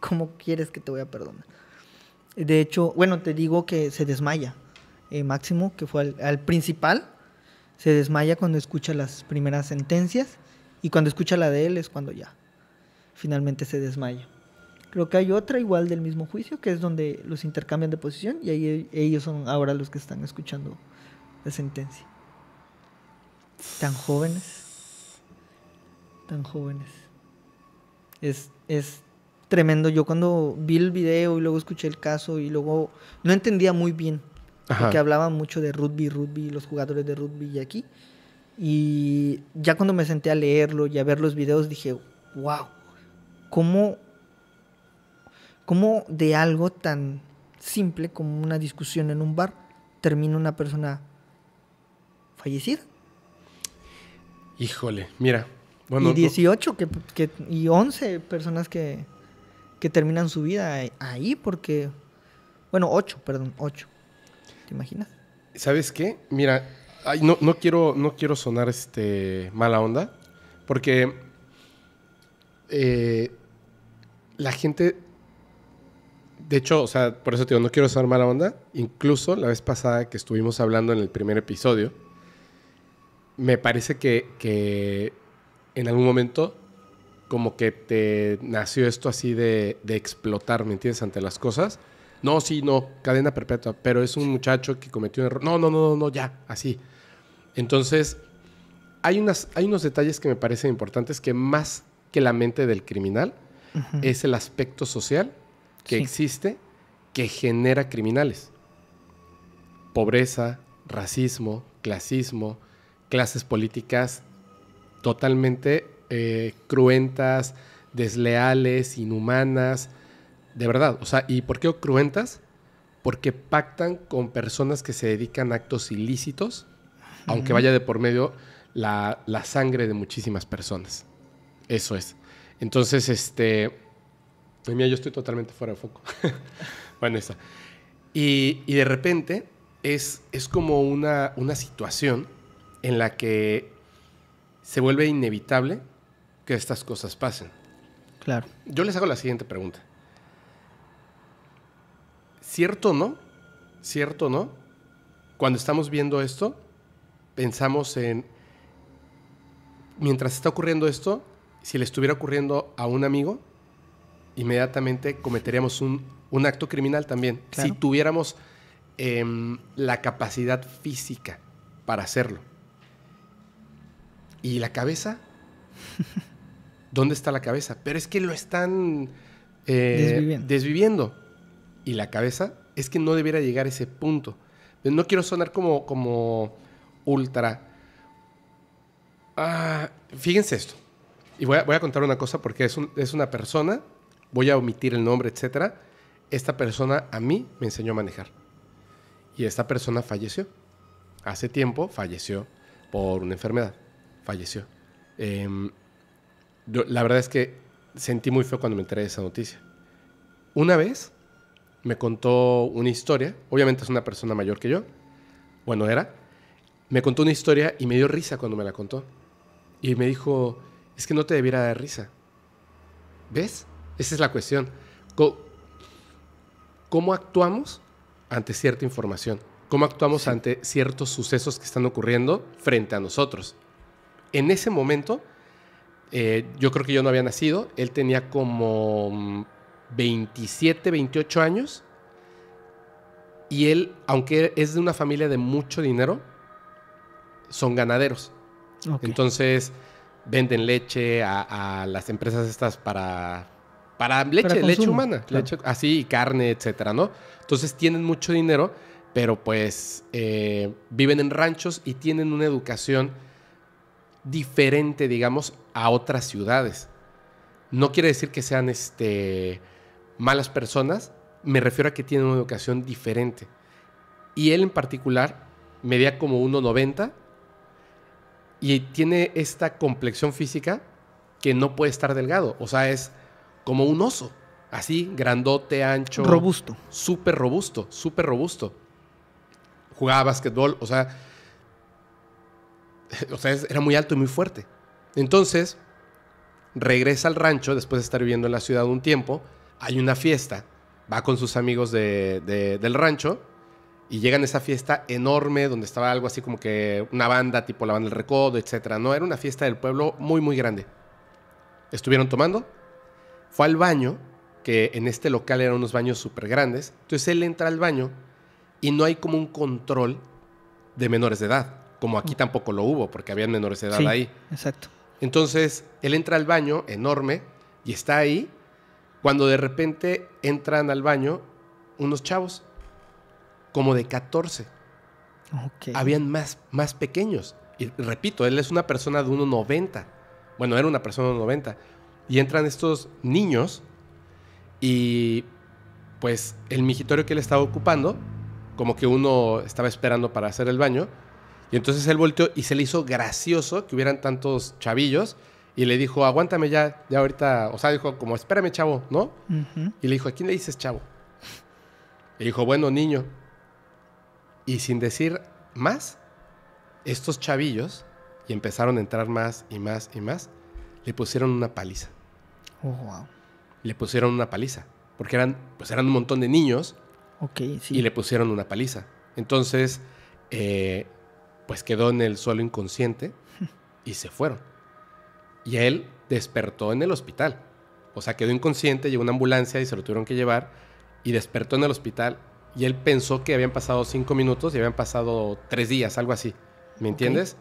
¿cómo quieres que te voy a perdonar? De hecho, bueno, te digo que se desmaya. Eh, Máximo, que fue al, al, principal, se desmaya cuando escucha las primeras sentencias y cuando escucha la de él es cuando ya finalmente se desmaya. Creo que hay otra igual del mismo juicio, que es donde los intercambian de posición y ahí ellos son ahora los que están escuchando la sentencia. Tan jóvenes. Tan jóvenes. Es, tremendo. Yo cuando vi el video y luego escuché el caso y luego no entendía muy bien. Porque hablaban mucho de rugby, rugby, los jugadores de rugby y aquí. Y ya cuando me senté a leerlo y a ver los videos dije, wow, ¿cómo, cómo de algo tan simple como una discusión en un bar termina una persona fallecida? Híjole, mira. Bueno, y 18 que, y 11 personas que, terminan su vida ahí porque... Bueno, 8, perdón, 8. ¿Te imaginas? ¿Sabes qué? Mira, ay, no, no, quiero, no quiero sonar este, mala onda porque eh, la gente... De hecho, o sea, por eso te digo, no quiero sonar mala onda. Incluso la vez pasada que estuvimos hablando en el primer episodio, me parece que, en algún momento como que te nació esto así de, explotar, ¿me entiendes? Ante las cosas. No, sí, no, cadena perpetua, pero es un muchacho que cometió un error. No, no, no, no, ya, así. Entonces, hay, unas, hay unos detalles que me parecen importantes que más que la mente del criminal es el aspecto social que existe que genera criminales. Pobreza, racismo, clasismo, clases políticas totalmente eh, cruentas, desleales, inhumanas, de verdad. O sea, ¿y por qué cruentas? Porque pactan con personas que se dedican a actos ilícitos, aunque vaya de por medio la, sangre de muchísimas personas. Eso es. Entonces, este... mira, yo estoy totalmente fuera de foco. bueno, Y, de repente es, es como una, una situación en la que se vuelve inevitable que estas cosas pasen. Claro. Yo les hago la siguiente pregunta. ¿Cierto o no? ¿Cierto o no? Cuando estamos viendo esto, pensamos en, mientras está ocurriendo esto, si le estuviera ocurriendo a un amigo, inmediatamente cometeríamos un, acto criminal también, si tuviéramos em, la capacidad física para hacerlo. ¿Y la cabeza? ¿Dónde está la cabeza? Pero es que lo están eh, desviviendo. Y la cabeza es que no debiera llegar a ese punto. No quiero sonar como, como ultra. Ah, fíjense esto. Y voy a, contar una cosa porque es, es una persona, voy a omitir el nombre, etc. Esta persona a mí me enseñó a manejar. Y esta persona falleció. Hace tiempo falleció por una enfermedad falleció. Em, la verdad es que sentí muy feo cuando me enteré de esa noticia. Una vez me contó una historia, obviamente es una persona mayor que yo, bueno era, me contó una historia y me dio risa cuando me la contó. Y me dijo, es que no te debiera dar risa. ¿Ves? Esa es la cuestión. ¿Cómo actuamos ante cierta información? ¿Cómo actuamos ante ciertos sucesos que están ocurriendo frente a nosotros? En ese momento, eh, yo creo que yo no había nacido, él tenía como 27, mm, 28 años, y él, aunque es de una familia de mucho dinero, son ganaderos. Entonces, venden leche a, las empresas estas para... Para leche, leche humana, así, carne, etcétera, ¿no? Entonces tienen mucho dinero, pero pues eh, viven en ranchos y tienen una educación diferente, digamos, a otras ciudades. No quiere decir que sean este, malas personas, me refiero a que tienen una educación diferente. Y él en particular medía como 1,90 y tiene esta complexión física que no puede estar delgado. O sea, es como un oso, así, grandote, ancho. Robusto. Súper robusto, súper robusto. Jugaba básquetbol, o sea, o sea, era muy alto y muy fuerte. Entonces, regresa al rancho después de estar viviendo en la ciudad un tiempo, hay una fiesta, va con sus amigos de, del rancho y llegan a esa fiesta enorme donde estaba algo así como que una banda tipo la banda del recodo, etcétera. No, era una fiesta del pueblo muy muy grande. Estuvieron tomando, fue al baño, que en este local eran unos baños súper grandes, entonces él entra al baño y no hay como un control de menores de edad como aquí tampoco lo hubo, porque habían menores de edad ahí. Exacto. Entonces, él entra al baño enorme y está ahí, cuando de repente entran al baño unos chavos, como de 14. Okay. Habían más, más pequeños. Y repito, él es una persona de 1,90. Bueno, era una persona de 1,90. Y entran estos niños y pues el migitorio que él estaba ocupando, como que uno estaba esperando para hacer el baño, y entonces él volteó y se le hizo gracioso que hubieran tantos chavillos. Y le dijo, aguántame ya, ya ahorita. O sea, dijo, como, espérame, chavo, ¿no? Y le dijo, ¿a quién le dices chavo? Le dijo, bueno, niño. Y sin decir más, estos chavillos, y empezaron a entrar más y más y más, le pusieron una paliza. Oh, wow. Le pusieron una paliza. Porque eran, pues eran un montón de niños. Ok, sí. Y le pusieron una paliza. Entonces, eh, pues quedó en el suelo inconsciente y se fueron. Y él despertó en el hospital. O sea, quedó inconsciente, llegó una ambulancia y se lo tuvieron que llevar y despertó en el hospital y él pensó que habían pasado cinco minutos y habían pasado tres días, algo así. ¿Me entiendes?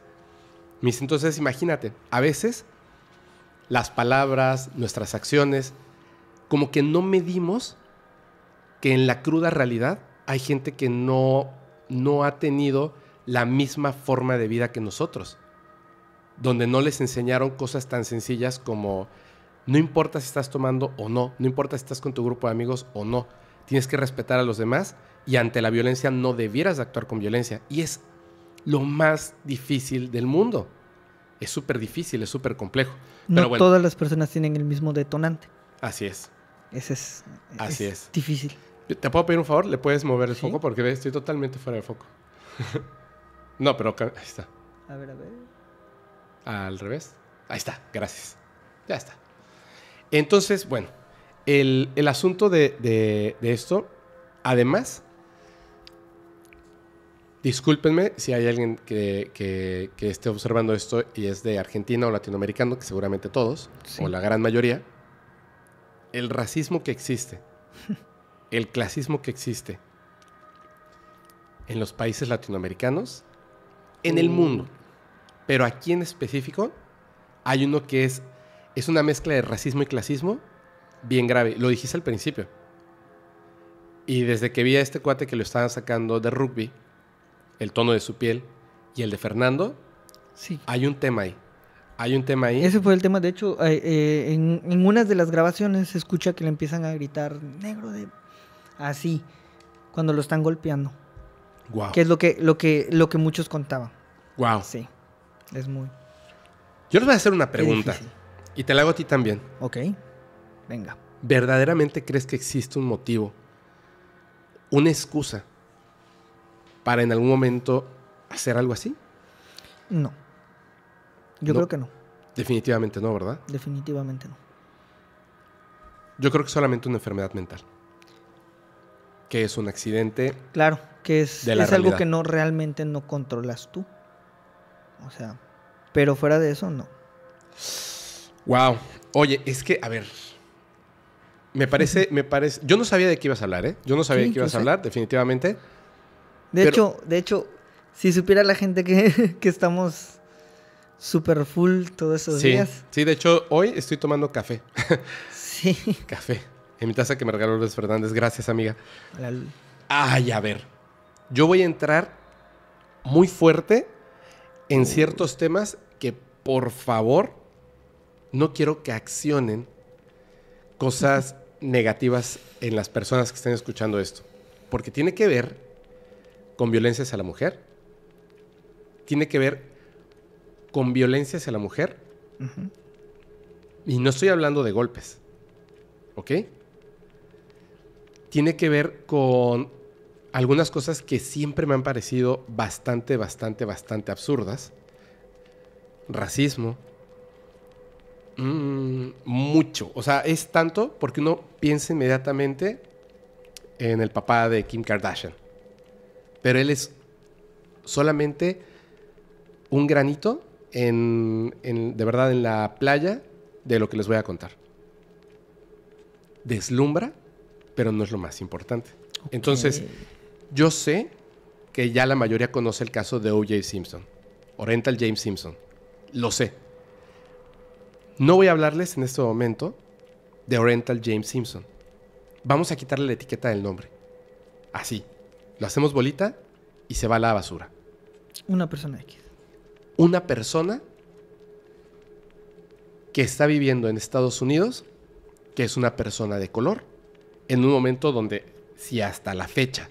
mis Entonces, imagínate, a veces las palabras, nuestras acciones, como que no medimos que en la cruda realidad hay gente que no, no ha tenido la misma forma de vida que nosotros, donde no les enseñaron cosas tan sencillas como no importa si estás tomando o no, no importa si estás con tu grupo de amigos o no, tienes que respetar a los demás y ante la violencia no debieras actuar con violencia. Y es lo más difícil del mundo. Es súper difícil, es súper complejo. No todas las personas tienen el mismo detonante. Así es. Ese es, Así es, difícil. ¿Te puedo pedir un favor? ¿Le puedes mover el foco? Porque estoy totalmente fuera de foco. No, pero ahí está. A ver, a ver. Al revés. Ahí está, gracias. Ya está. Entonces, bueno, el, asunto de, esto, además, Discúlpenme si hay alguien que, esté observando esto y es de Argentina o latinoamericano, que seguramente todos, o la gran mayoría. El racismo que existe, el clasismo que existe en los países latinoamericanos en el mm. mundo. Pero aquí en específico hay uno que es, es una mezcla de racismo y clasismo bien grave. Lo dijiste al principio. Y desde que vi a este cuate que lo estaban sacando de rugby, el tono de su piel y el de Fernando, sí. hay un tema ahí. Hay un tema ahí. Ese fue el tema. De hecho, eh, eh, en, en unas de las grabaciones se escucha que le empiezan a gritar negro de... Así, cuando lo están golpeando. Que es lo que, lo que, lo que muchos contaban. Wow. Sí. Es muy. Yo les voy a hacer una pregunta. Y te la hago a ti también. Ok. Venga. ¿Verdaderamente crees que existe un motivo, una excusa para en algún momento hacer algo así? No. Yo creo que no. Definitivamente no, ¿verdad? Definitivamente no. Yo creo que solamente una enfermedad mental. Que es un accidente. Claro, que es, es algo que no realmente no controlas tú. O sea, pero fuera de eso, no. Wow. Oye, es que, a ver. Me parece, me parece. Yo no sabía de qué ibas a hablar, ¿eh? Yo no sabía de qué ibas a hablar, definitivamente. De hecho, de hecho, si supiera la gente que, estamos super full todos esos sí, días. Sí, de hecho, hoy estoy tomando café. sí. Café en mi taza que me regaló Luis Fernández. Gracias, amiga. Ay, a ver. Yo voy a entrar muy fuerte en oh. ciertos temas que, por favor, no quiero que accionen cosas negativas en las personas que estén escuchando esto. Porque tiene que ver con violencia a la mujer. Tiene que ver con violencia a la mujer. Y no estoy hablando de golpes. ¿Ok? tiene que ver con algunas cosas que siempre me han parecido bastante, bastante, bastante absurdas. Racismo. Mm, mucho. O sea, es tanto porque uno piensa inmediatamente en el papá de Kim Kardashian. Pero él es solamente un granito en, de verdad en la playa de lo que les voy a contar. Deslumbra pero no es lo más importante. Entonces, yo sé que ya la mayoría conoce el caso de O.J. Simpson, Oriental James Simpson. Lo sé. No voy a hablarles en este momento de Oriental James Simpson. Vamos a quitarle la etiqueta del nombre. Así. Lo hacemos bolita y se va a la basura. Una persona X. Una persona que está viviendo en Estados Unidos, que es una persona de color, en un momento donde, si hasta la fecha,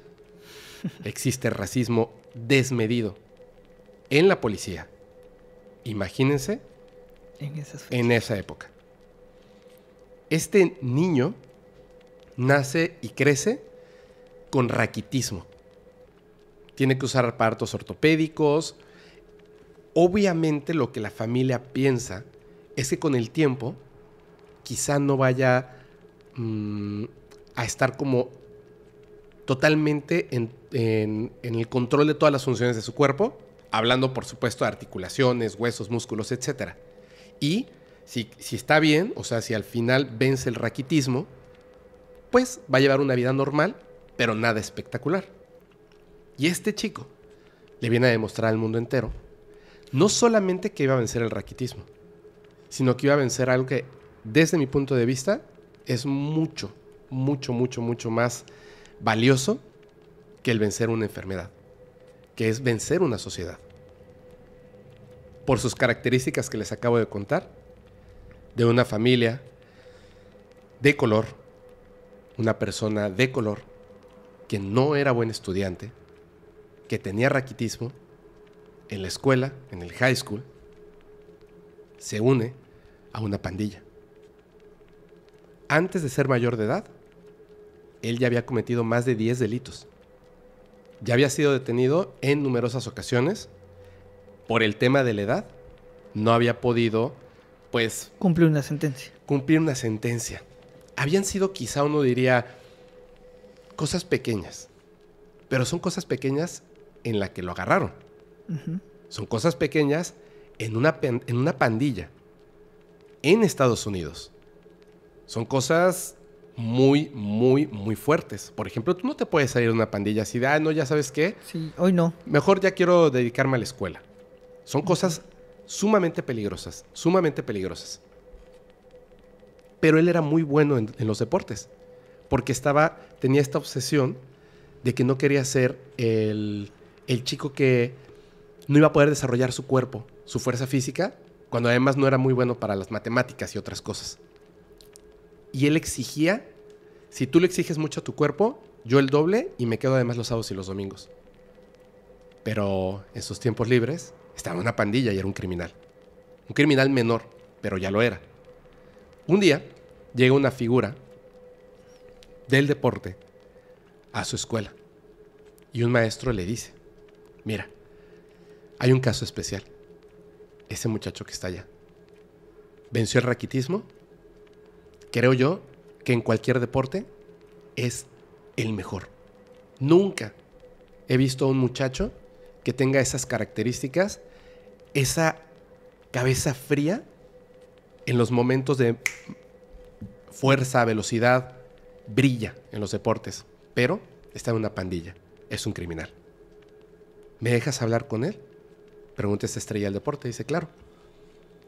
existe racismo desmedido en la policía, imagínense en, esa época. Este niño nace y crece con raquitismo. Tiene que usar partos ortopédicos. Obviamente lo que la familia piensa es que con el tiempo quizá no vaya mm, a estar como totalmente en, el control de todas las funciones de su cuerpo, hablando por supuesto de articulaciones, huesos, músculos, etc. Y si, si está bien, o sea, si al final vence el raquitismo, pues va a llevar una vida normal, pero nada espectacular. Y este chico le viene a demostrar al mundo entero, no solamente que iba a vencer el raquitismo, sino que iba a vencer algo que, desde mi punto de vista, es mucho, mucho, mucho, mucho más valioso que el vencer una enfermedad, que es vencer una sociedad. Por sus características que les acabo de contar, de una familia de color, una persona de color que no era buen estudiante, que tenía raquitismo, en la escuela, en el high school, se une a una pandilla. Antes de ser mayor de edad, él ya había cometido más de 10 delitos. Ya había sido detenido en numerosas ocasiones por el tema de la edad. No había podido, pues... Cumplir una sentencia. Cumplir una sentencia. Habían sido quizá uno diría cosas pequeñas, pero son cosas pequeñas en la que lo agarraron. Son cosas pequeñas en una, en una pandilla en Estados Unidos. Son cosas muy, muy, muy fuertes. Por ejemplo, tú no te puedes salir de una pandilla así de, ah, no, ya sabes qué. Sí, hoy no. Mejor ya quiero dedicarme a la escuela. Son cosas sumamente peligrosas, sumamente peligrosas. Pero él era muy bueno en, los deportes, porque estaba, tenía esta obsesión de que no quería ser el chico que no iba a poder desarrollar su cuerpo, su fuerza física, cuando además no era muy bueno para las matemáticas y otras cosas. Y él exigía, si tú le exiges mucho a tu cuerpo, yo el doble y me quedo además los sábados y los domingos. Pero en sus tiempos libres estaba una pandilla y era un criminal. Un criminal menor, pero ya lo era. Un día llega una figura del deporte a su escuela y un maestro le dice, mira, hay un caso especial. Ese muchacho que está allá venció el raquitismo creo yo, que en cualquier deporte es el mejor. Nunca he visto a un muchacho que tenga esas características, esa cabeza fría en los momentos de fuerza, velocidad, brilla en los deportes, pero está en una pandilla, es un criminal. ¿Me dejas hablar con él? Pregunta esta estrella del deporte, dice, claro.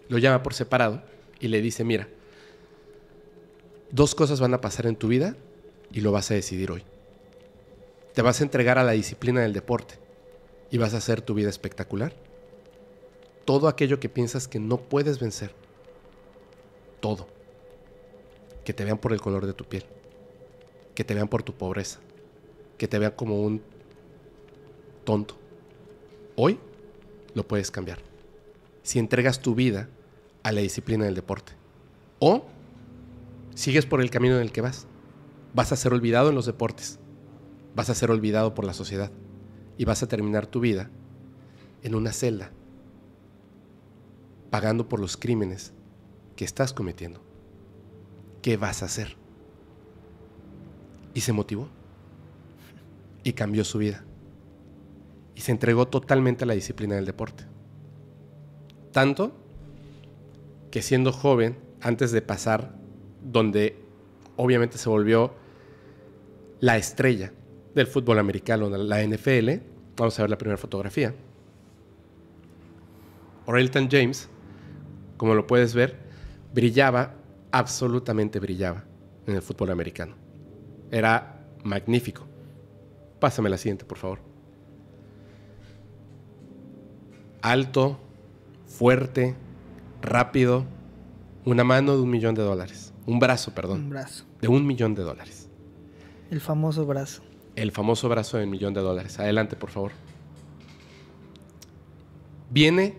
Lo llama por separado y le dice, mira, dos cosas van a pasar en tu vida y lo vas a decidir hoy. Te vas a entregar a la disciplina del deporte y vas a hacer tu vida espectacular. Todo aquello que piensas que no puedes vencer. Todo. Que te vean por el color de tu piel. Que te vean por tu pobreza. Que te vean como un tonto. Hoy lo puedes cambiar. Si entregas tu vida a la disciplina del deporte. O sigues por el camino en el que vas. Vas a ser olvidado en los deportes, vas a ser olvidado por la sociedad y vas a terminar tu vida en una celda, pagando por los crímenes que estás cometiendo. ¿Qué vas a hacer? Y se motivó y cambió su vida y se entregó totalmente a la disciplina del deporte. Tanto que siendo joven, antes de pasar donde obviamente se volvió la estrella del fútbol americano, la NFL. Vamos a ver la primera fotografía. Orelton James, como lo puedes ver, brillaba, absolutamente brillaba en el fútbol americano. Era magnífico. Pásame la siguiente, por favor. Alto, fuerte, rápido, una mano de un millón de dólares. Un brazo, perdón. Un brazo. De un millón de dólares. El famoso brazo. El famoso brazo de un millón de dólares. Adelante, por favor. Viene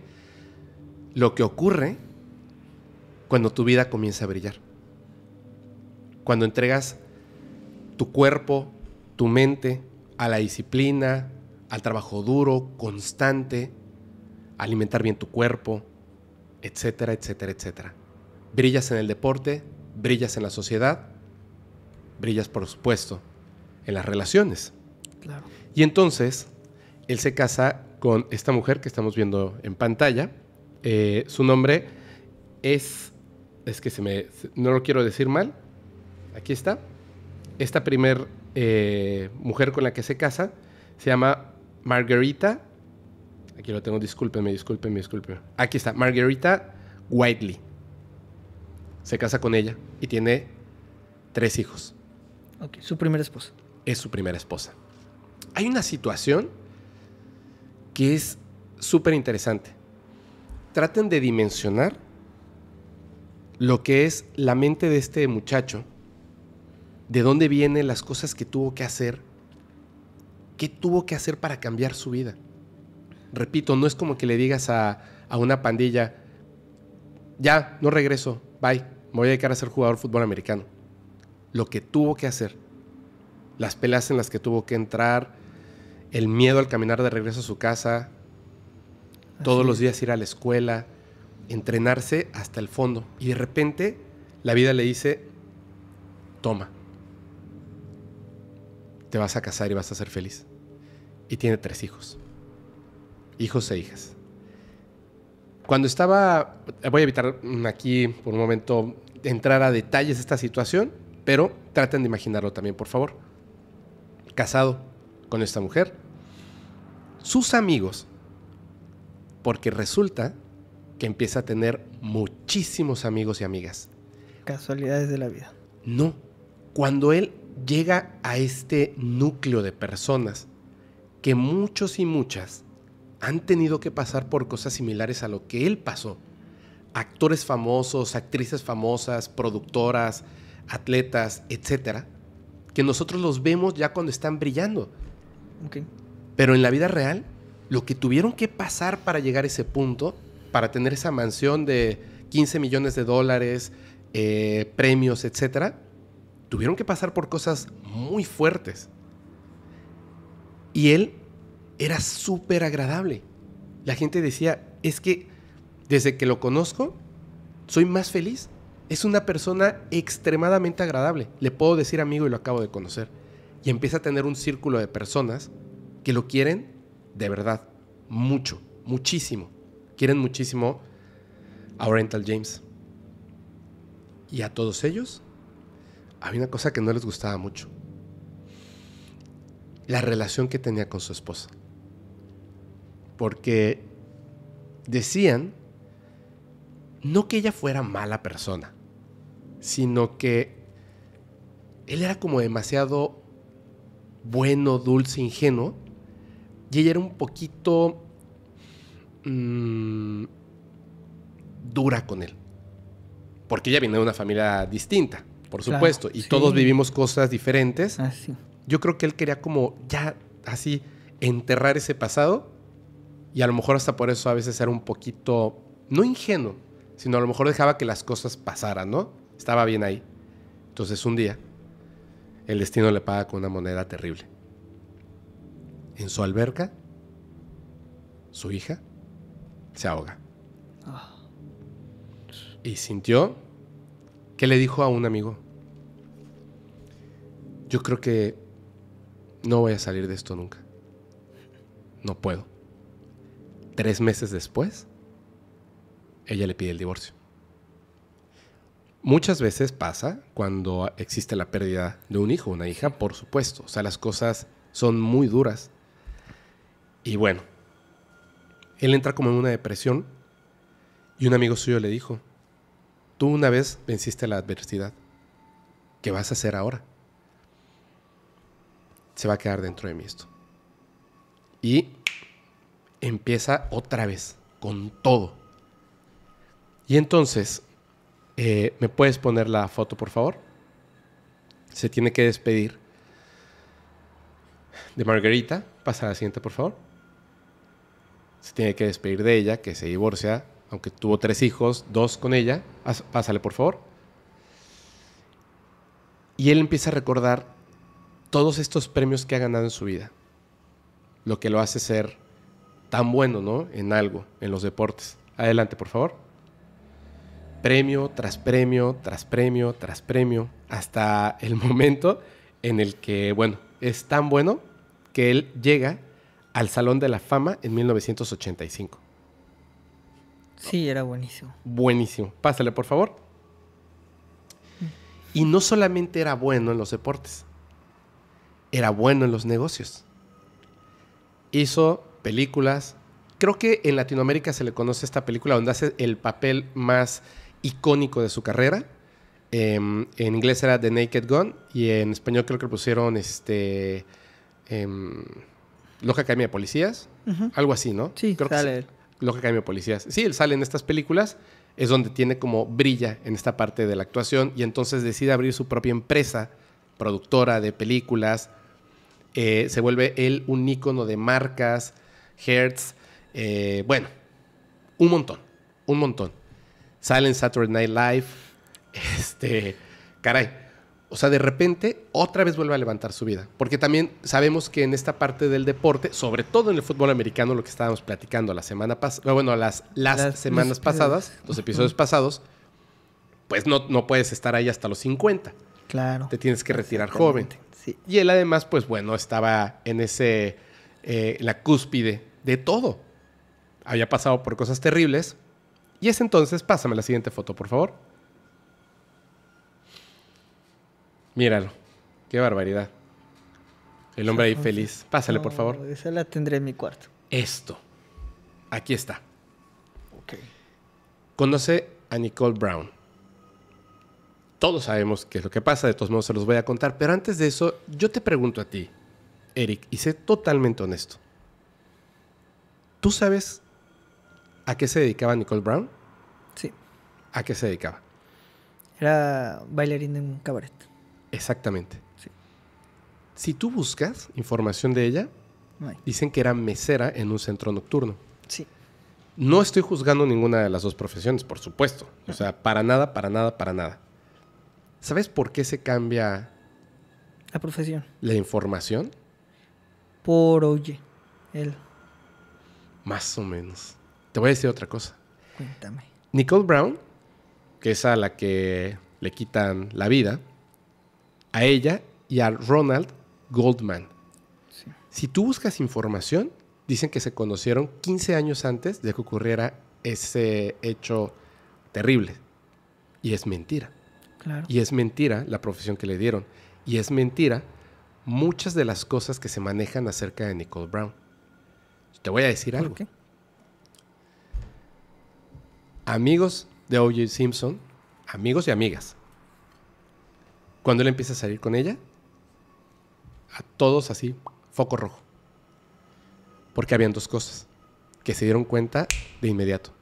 lo que ocurre cuando tu vida comienza a brillar. Cuando entregas tu cuerpo, tu mente a la disciplina, al trabajo duro, constante, alimentar bien tu cuerpo, etcétera, etcétera, etcétera. Brillas en el deporte, brillas en la sociedad, brillas por supuesto en las relaciones. Y entonces, él se casa con esta mujer que estamos viendo en pantalla. Eh, su nombre es, es que se me, no lo quiero decir mal, aquí está. Esta primer eh, mujer con la que se casa se llama Margarita. Aquí lo tengo, discúlpeme me discúlpeme. Aquí está, Margarita Whiteley se casa con ella y tiene tres hijos. Su primera esposa. Es su primera esposa. Hay una situación que es súper interesante. Traten de dimensionar lo que es la mente de este muchacho, de dónde vienen las cosas que tuvo que hacer, qué tuvo que hacer para cambiar su vida. Repito, no es como que le digas a, a una pandilla, ya, no regreso, bye, me voy a dedicar a ser jugador de fútbol americano. Lo que tuvo que hacer, las peleas en las que tuvo que entrar, el miedo al caminar de regreso a su casa, todos los días ir a la escuela, entrenarse hasta el fondo. Y de repente la vida le dice, toma, te vas a casar y vas a ser feliz. Y tiene tres hijos, hijos e hijas. Cuando estaba, voy a evitar aquí por un momento entrar a detalles de esta situación, pero traten de imaginarlo también, por favor. Casado con esta mujer, sus amigos, porque resulta que empieza a tener muchísimos amigos y amigas. Casualidades de la vida. No, cuando él llega a este núcleo de personas, que muchos y muchas han tenido que pasar por cosas similares a lo que él pasó. Actores famosos, actrices famosas, productoras, atletas, etcétera, que nosotros los vemos ya cuando están brillando. Pero en la vida real, lo que tuvieron que pasar para llegar a ese punto, para tener esa mansión de 15 millones de dólares, eh, premios, etcétera, tuvieron que pasar por cosas muy fuertes. Y él era súper agradable. La gente decía, es que desde que lo conozco, soy más feliz. Es una persona extremadamente agradable. Le puedo decir amigo y lo acabo de conocer. Y empieza a tener un círculo de personas que lo quieren de verdad, mucho, muchísimo. Quieren muchísimo a Oriental James. Y a todos ellos había una cosa que no les gustaba mucho. La relación que tenía con su esposa porque decían no que ella fuera mala persona, sino que él era como demasiado bueno, dulce, ingenuo, y ella era un poquito mm, dura con él, porque ella viene de una familia distinta, por supuesto, y todos vivimos cosas diferentes. Ah, Yo creo que él quería como ya así enterrar ese pasado y a lo mejor hasta por eso a veces era un poquito, no ingenuo, sino a lo mejor dejaba que las cosas pasaran, ¿no? Estaba bien ahí. Entonces un día, el destino le paga con una moneda terrible. En su alberca, su hija se ahoga. Y sintió que le dijo a un amigo, yo creo que no voy a salir de esto nunca. No puedo tres meses después, ella le pide el divorcio. Muchas veces pasa cuando existe la pérdida de un hijo, una hija, por supuesto. O sea, las cosas son muy duras. Y bueno, él entra como en una depresión y un amigo suyo le dijo, tú una vez venciste la adversidad, ¿qué vas a hacer ahora? Se va a quedar dentro de mí esto. Y empieza otra vez, con todo. Y entonces, eh, ¿me puedes poner la foto, por favor? Se tiene que despedir de Margarita. Pasa la siguiente, por favor. Se tiene que despedir de ella, que se divorcia, aunque tuvo tres hijos, dos con ella. Pásale, por favor. Y él empieza a recordar todos estos premios que ha ganado en su vida. Lo que lo hace ser tan bueno, ¿no? En algo, en los deportes. Adelante, por favor. Premio tras premio, tras premio, tras premio, hasta el momento en el que, bueno, es tan bueno que él llega al Salón de la Fama en 1985. Sí, era buenísimo. Buenísimo. Pásale, por favor. Y no solamente era bueno en los deportes, era bueno en los negocios. Hizo películas. Creo que en Latinoamérica se le conoce esta película donde hace el papel más icónico de su carrera. Em, en inglés era The Naked Gun y en español creo que lo pusieron este em, Loja Academia de Policías, algo así, ¿no? Sí, creo que Loja Academia de Policías. Sí, él sale en estas películas, es donde tiene como brilla en esta parte de la actuación y entonces decide abrir su propia empresa productora de películas. Eh, se vuelve él un ícono de marcas, Hertz, eh, bueno, un montón, un montón. Silent Saturday Night Live, este, caray. O sea, de repente otra vez vuelve a levantar su vida. Porque también sabemos que en esta parte del deporte, sobre todo en el fútbol americano, lo que estábamos platicando la semana pasada, bueno, las, las, semanas pasadas, los episodios pasados, pues no, no puedes estar ahí hasta los 50. Claro. Te tienes que retirar joven. Y él además, pues bueno, estaba en ese, eh, la cúspide de todo. Había pasado por cosas terribles. Y es entonces, pásame la siguiente foto, por favor. Míralo. Qué barbaridad. El hombre ahí feliz. Pásale, por favor. Esa la tendré en mi cuarto. Esto. Aquí está. Ok. Conoce a Nicole Brown. Todos sabemos qué es lo que pasa, de todos modos se los voy a contar, pero antes de eso, yo te pregunto a ti, Eric, y sé totalmente honesto. ¿Tú sabes a qué se dedicaba Nicole Brown? Sí. ¿A qué se dedicaba? Era bailarín en un cabaret. Exactamente. Sí. Si tú buscas información de ella, dicen que era mesera en un centro nocturno. Sí. No estoy juzgando ninguna de las dos profesiones, por supuesto. O sea, para nada, para nada, para nada. ¿Sabes por qué se cambia la profesión? La información. Por Oye, él. Más o menos. Te voy a decir otra cosa. Cuéntame. Nicole Brown, que es a la que le quitan la vida, a ella y a Ronald Goldman. Si tú buscas información, dicen que se conocieron 15 años antes de que ocurriera ese hecho terrible. Y es mentira. Claro. Y es mentira la profesión que le dieron. Y es mentira muchas de las cosas que se manejan acerca de Nicole Brown. Te voy a decir algo. Amigos de O.J. Simpson, amigos y amigas. Cuando él empieza a salir con ella, a todos así, foco rojo. Porque habían dos cosas que se dieron cuenta de inmediato.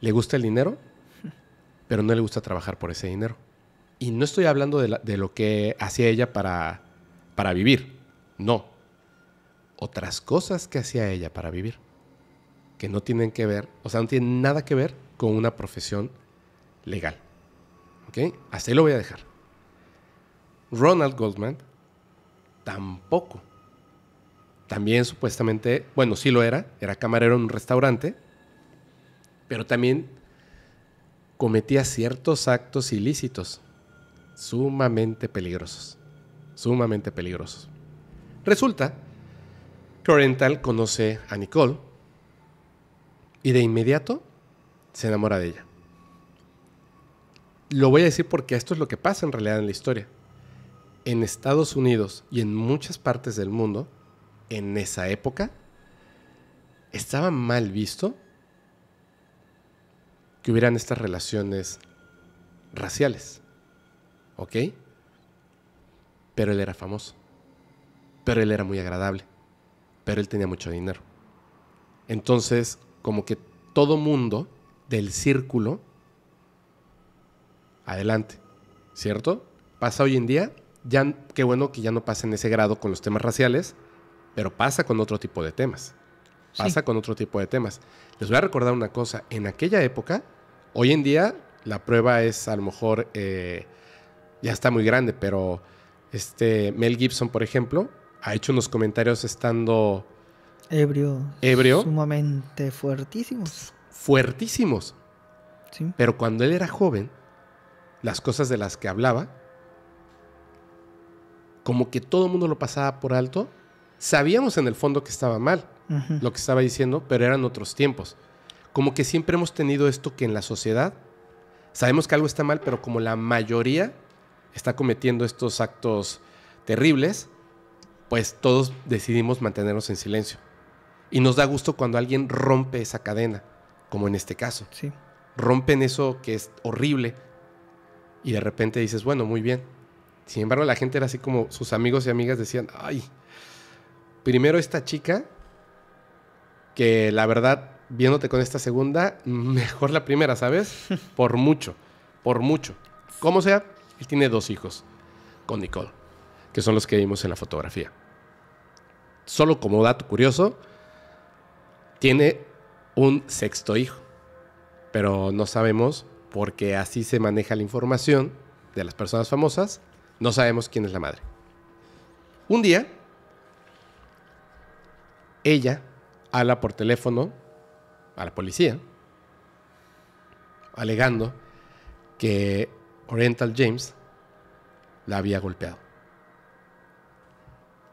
Le gusta el dinero, pero no le gusta trabajar por ese dinero. Y no estoy hablando de, lo que hacía ella para, para vivir. No, otras cosas que hacía ella para vivir, que no tienen que ver, o sea, no tienen nada que ver con una profesión legal. ¿Ok? así lo voy a dejar. Ronald Goldman tampoco. También supuestamente, bueno, sí lo era, era camarero en un restaurante, pero también cometía ciertos actos ilícitos, sumamente peligrosos, sumamente peligrosos. Resulta Clorental conoce a Nicole y de inmediato se enamora de ella. Lo voy a decir porque esto es lo que pasa en realidad en la historia. En Estados Unidos y en muchas partes del mundo, en esa época, estaba mal visto que hubieran estas relaciones raciales. ¿Ok? Pero él era famoso. Pero él era muy agradable pero él tenía mucho dinero. Entonces, como que todo mundo del círculo, adelante, ¿cierto? Pasa hoy en día, ya qué bueno que ya no pasa en ese grado con los temas raciales, pero pasa con otro tipo de temas. Pasa con otro tipo de temas. Les voy a recordar una cosa, en aquella época, hoy en día la prueba es a lo mejor, eh, ya está muy grande, pero este Mel Gibson, por ejemplo, ha hecho unos comentarios estando... Ebrio. Ebrio. Sumamente fuertísimos. Fuertísimos. Sí. Pero cuando él era joven, las cosas de las que hablaba, como que todo el mundo lo pasaba por alto. Sabíamos en el fondo que estaba mal lo que estaba diciendo, pero eran otros tiempos. Como que siempre hemos tenido esto que en la sociedad sabemos que algo está mal, pero como la mayoría está cometiendo estos actos terribles, pues todos decidimos mantenernos en silencio. Y nos da gusto cuando alguien rompe esa cadena, como en este caso. Sí. Rompen eso que es horrible y de repente dices, bueno, muy bien. Sin embargo, la gente era así como sus amigos y amigas decían, ay, primero esta chica, que la verdad, viéndote con esta segunda, mejor la primera, ¿sabes? Por mucho, por mucho. Como sea, él tiene dos hijos con Nicole que son los que vimos en la fotografía. Solo como dato curioso, tiene un sexto hijo, pero no sabemos porque así se maneja la información de las personas famosas, no sabemos quién es la madre. Un día, ella habla por teléfono a la policía, alegando que Oriental James la había golpeado.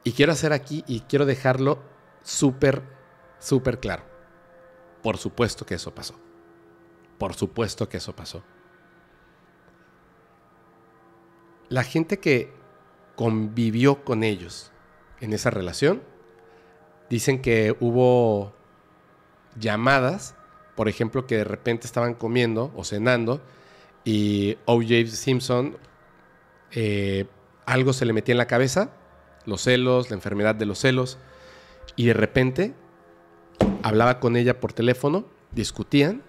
Y quiero hacer aquí y quiero dejarlo súper, súper claro. Por supuesto que eso pasó. Por supuesto que eso pasó. La gente que convivió con ellos en esa relación, dicen que hubo llamadas, por ejemplo, que de repente estaban comiendo o cenando y O.J. Simpson eh, algo se le metía en la cabeza los celos, la enfermedad de los celos. Y de repente hablaba con ella por teléfono, discutían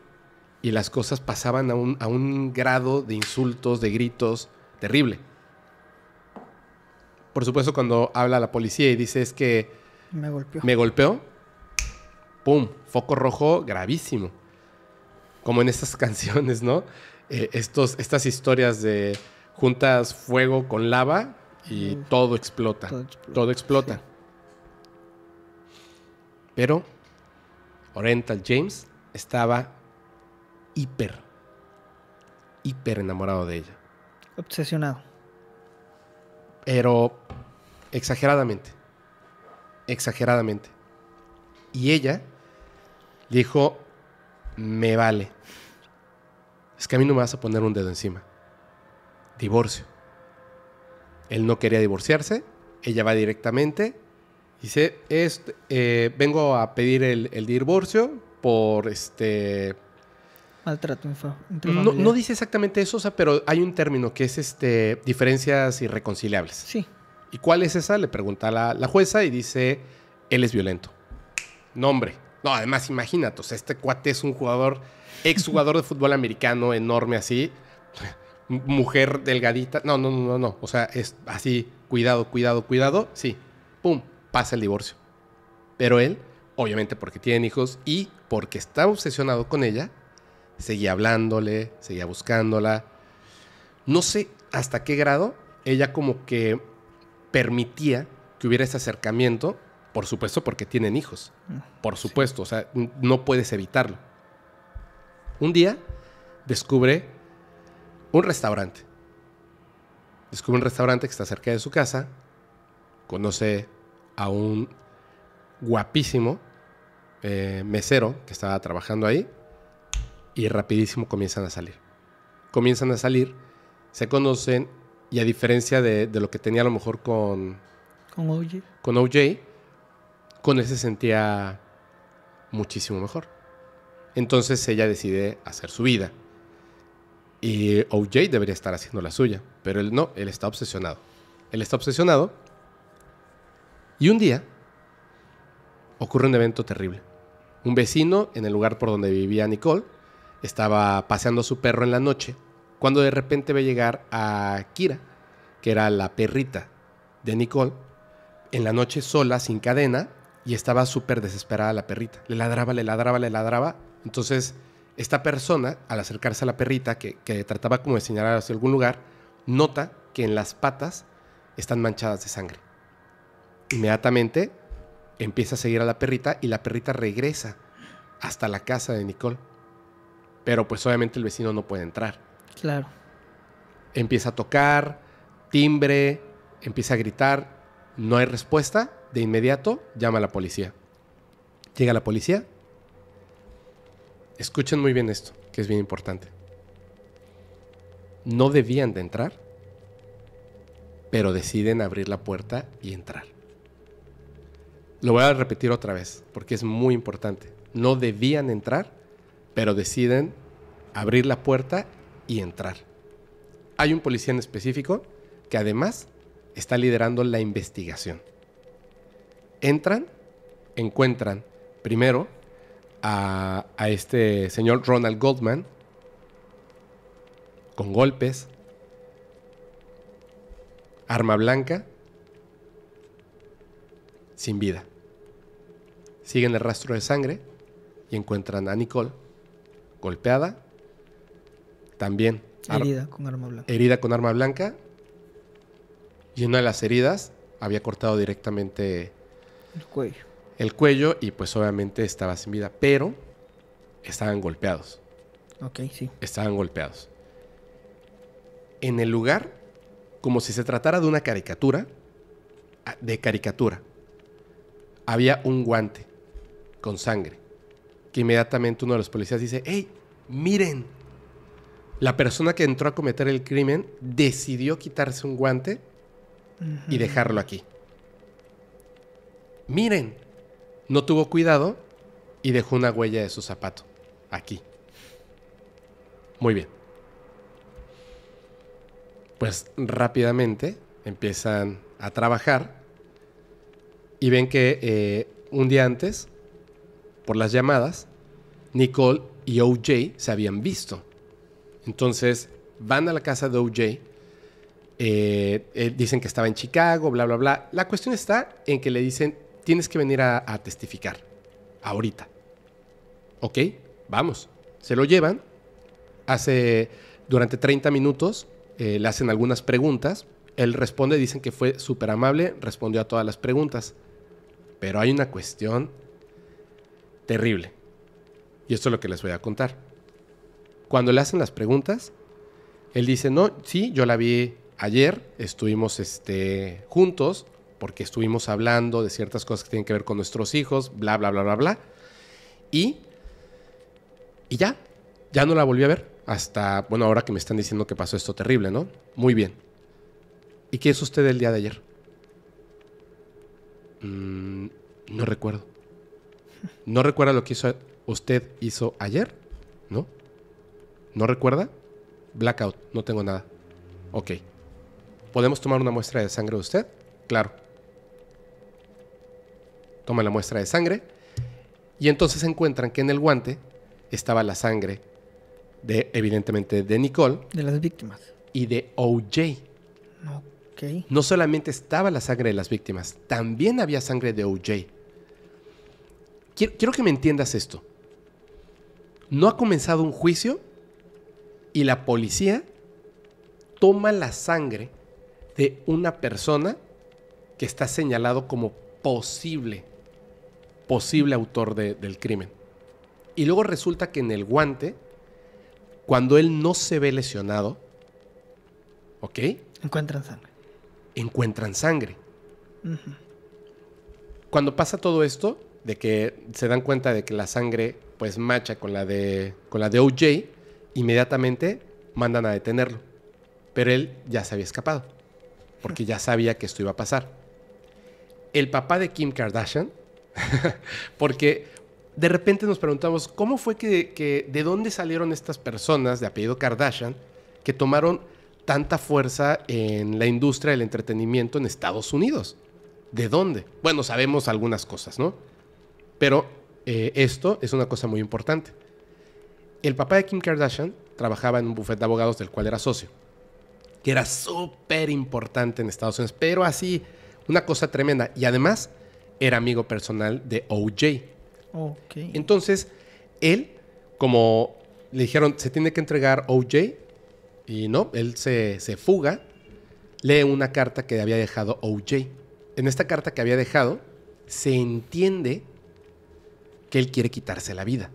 y las cosas pasaban a un, grado de insultos, de gritos, terrible. Por supuesto, cuando habla la policía y dice es que... Me golpeó. ¡Pum! Foco rojo gravísimo. Como en estas canciones, ¿no? Eh, estos, estas historias de juntas fuego con lava y todo explota. Todo explota. Pero Oriental James estaba hiper, hiper enamorado de ella. Obsesionado. Pero exageradamente. Exageradamente. Y ella dijo, me vale. Es que a mí no me vas a poner un dedo encima. Divorcio. Él no quería divorciarse, ella va directamente, dice, eh, vengo a pedir el, divorcio por este... Maltrato no, dice exactamente eso, sea, pero hay un término que es este, diferencias irreconciliables. Sí. ¿Y cuál es esa? Le pregunta la, la jueza y dice, él es violento. Nombre. No, además imagínate, o sea, este cuate es un jugador, exjugador de fútbol americano enorme así mujer delgadita. No, no, no, no, O sea, es así, cuidado, cuidado, cuidado. Sí, pum, pasa el divorcio. Pero él, obviamente porque tiene hijos y porque está obsesionado con ella, seguía hablándole, seguía buscándola. No sé hasta qué grado ella como que permitía que hubiera ese acercamiento, por supuesto porque tienen hijos, mm, por supuesto, o sea, no puedes evitarlo. Un día descubre un restaurante. Descubre un restaurante que está cerca de su casa, conoce a un guapísimo eh, mesero que estaba trabajando ahí y rapidísimo comienzan a salir. Comienzan a salir, se conocen y a diferencia de, lo que tenía a lo mejor con... Con Con OJ, con él se sentía muchísimo mejor. Entonces ella decide hacer su vida y OJ debería estar haciendo la suya, pero él no, él está obsesionado. Él está obsesionado. Y un día ocurre un evento terrible. Un vecino en el lugar por donde vivía Nicole estaba paseando a su perro en la noche cuando de repente ve llegar a Kira, que era la perrita de Nicole, en la noche sola, sin cadena, y estaba súper desesperada la perrita. Le ladraba, le ladraba, le ladraba. Entonces esta persona, al acercarse a la perrita que, trataba como de señalar hacia algún lugar, nota que en las patas están manchadas de sangre. Inmediatamente empieza a seguir a la perrita y la perrita regresa hasta la casa de Nicole. Pero pues obviamente el vecino no puede entrar. Claro. Empieza a tocar, timbre, empieza a gritar, no hay respuesta, de inmediato llama a la policía. Llega la policía, Escuchen muy bien esto, que es bien importante. No debían de entrar, pero deciden abrir la puerta y entrar. Lo voy a repetir otra vez, porque es muy importante. No debían entrar, pero deciden abrir la puerta y entrar. Hay un policía en específico que además está liderando la investigación. Entran, encuentran primero a, este señor Ronald Goldman con golpes, arma blanca, sin vida. Siguen el rastro de sangre y encuentran a Nicole golpeada, también herida con arma blanca. Herida con arma blanca y una de las heridas había cortado directamente el cuello el cuello y pues obviamente estaba sin vida, pero estaban golpeados. Ok, sí. Estaban golpeados. En el lugar, como si se tratara de una caricatura, ah, de caricatura, había un guante con sangre, que inmediatamente uno de los policías dice, hey, miren, la persona que entró a cometer el crimen decidió quitarse un guante y dejarlo aquí. Miren, no tuvo cuidado y dejó una huella de su zapato. Aquí. Muy bien. Pues rápidamente empiezan a trabajar y ven que eh, un día antes, por las llamadas, Nicole y OJ se habían visto. Entonces van a la casa de OJ, eh, eh, dicen que estaba en Chicago, bla, bla, bla. La cuestión está en que le dicen, tienes que venir a, testificar, ahorita. Ok, vamos. Se lo llevan, hace durante 30 minutos, eh, le hacen algunas preguntas, él responde, dicen que fue súper amable, respondió a todas las preguntas. Pero hay una cuestión terrible. Y esto es lo que les voy a contar. Cuando le hacen las preguntas, él dice, no, sí, yo la vi ayer, estuvimos este, juntos, porque estuvimos hablando de ciertas cosas que tienen que ver con nuestros hijos, bla, bla, bla, bla, bla. Y, y ya, ya no la volví a ver hasta, bueno, ahora que me están diciendo que pasó esto terrible, ¿no? Muy bien. ¿Y qué hizo usted el día de ayer? Mm, no recuerdo. ¿No recuerda lo que usted hizo ayer? ¿No? ¿No recuerda? Blackout, no tengo nada. Ok. ¿Podemos tomar una muestra de sangre de usted? Claro. Toma la muestra de sangre y entonces encuentran que en el guante estaba la sangre de, evidentemente, de Nicole. De las víctimas. Y de OJ. Ok. No solamente estaba la sangre de las víctimas, también había sangre de OJ. Quiero, quiero que me entiendas esto. No ha comenzado un juicio y la policía toma la sangre de una persona que está señalado como posible posible autor del crimen. Y luego resulta que en el guante, cuando él no se ve lesionado, ¿ok? Encuentran sangre. Encuentran sangre. Cuando pasa todo esto, de que se dan cuenta de que la sangre pues macha con la de, con la de OJ, inmediatamente mandan a detenerlo. Pero él ya se había escapado, porque ya sabía que esto iba a pasar. El papá de Kim Kardashian, Porque de repente nos preguntamos, ¿cómo fue que, de dónde salieron estas personas de apellido Kardashian que tomaron tanta fuerza en la industria del entretenimiento en Estados Unidos? ¿De dónde? Bueno, sabemos algunas cosas, ¿no? Pero eh, esto es una cosa muy importante. El papá de Kim Kardashian trabajaba en un bufete de abogados del cual era socio, que era súper importante en Estados Unidos, pero así, una cosa tremenda. Y además, era amigo personal de OJ. Okay. Entonces, él, como le dijeron, se tiene que entregar OJ, y no, él se, fuga, lee una carta que había dejado OJ. En esta carta que había dejado, se entiende que él quiere quitarse la vida,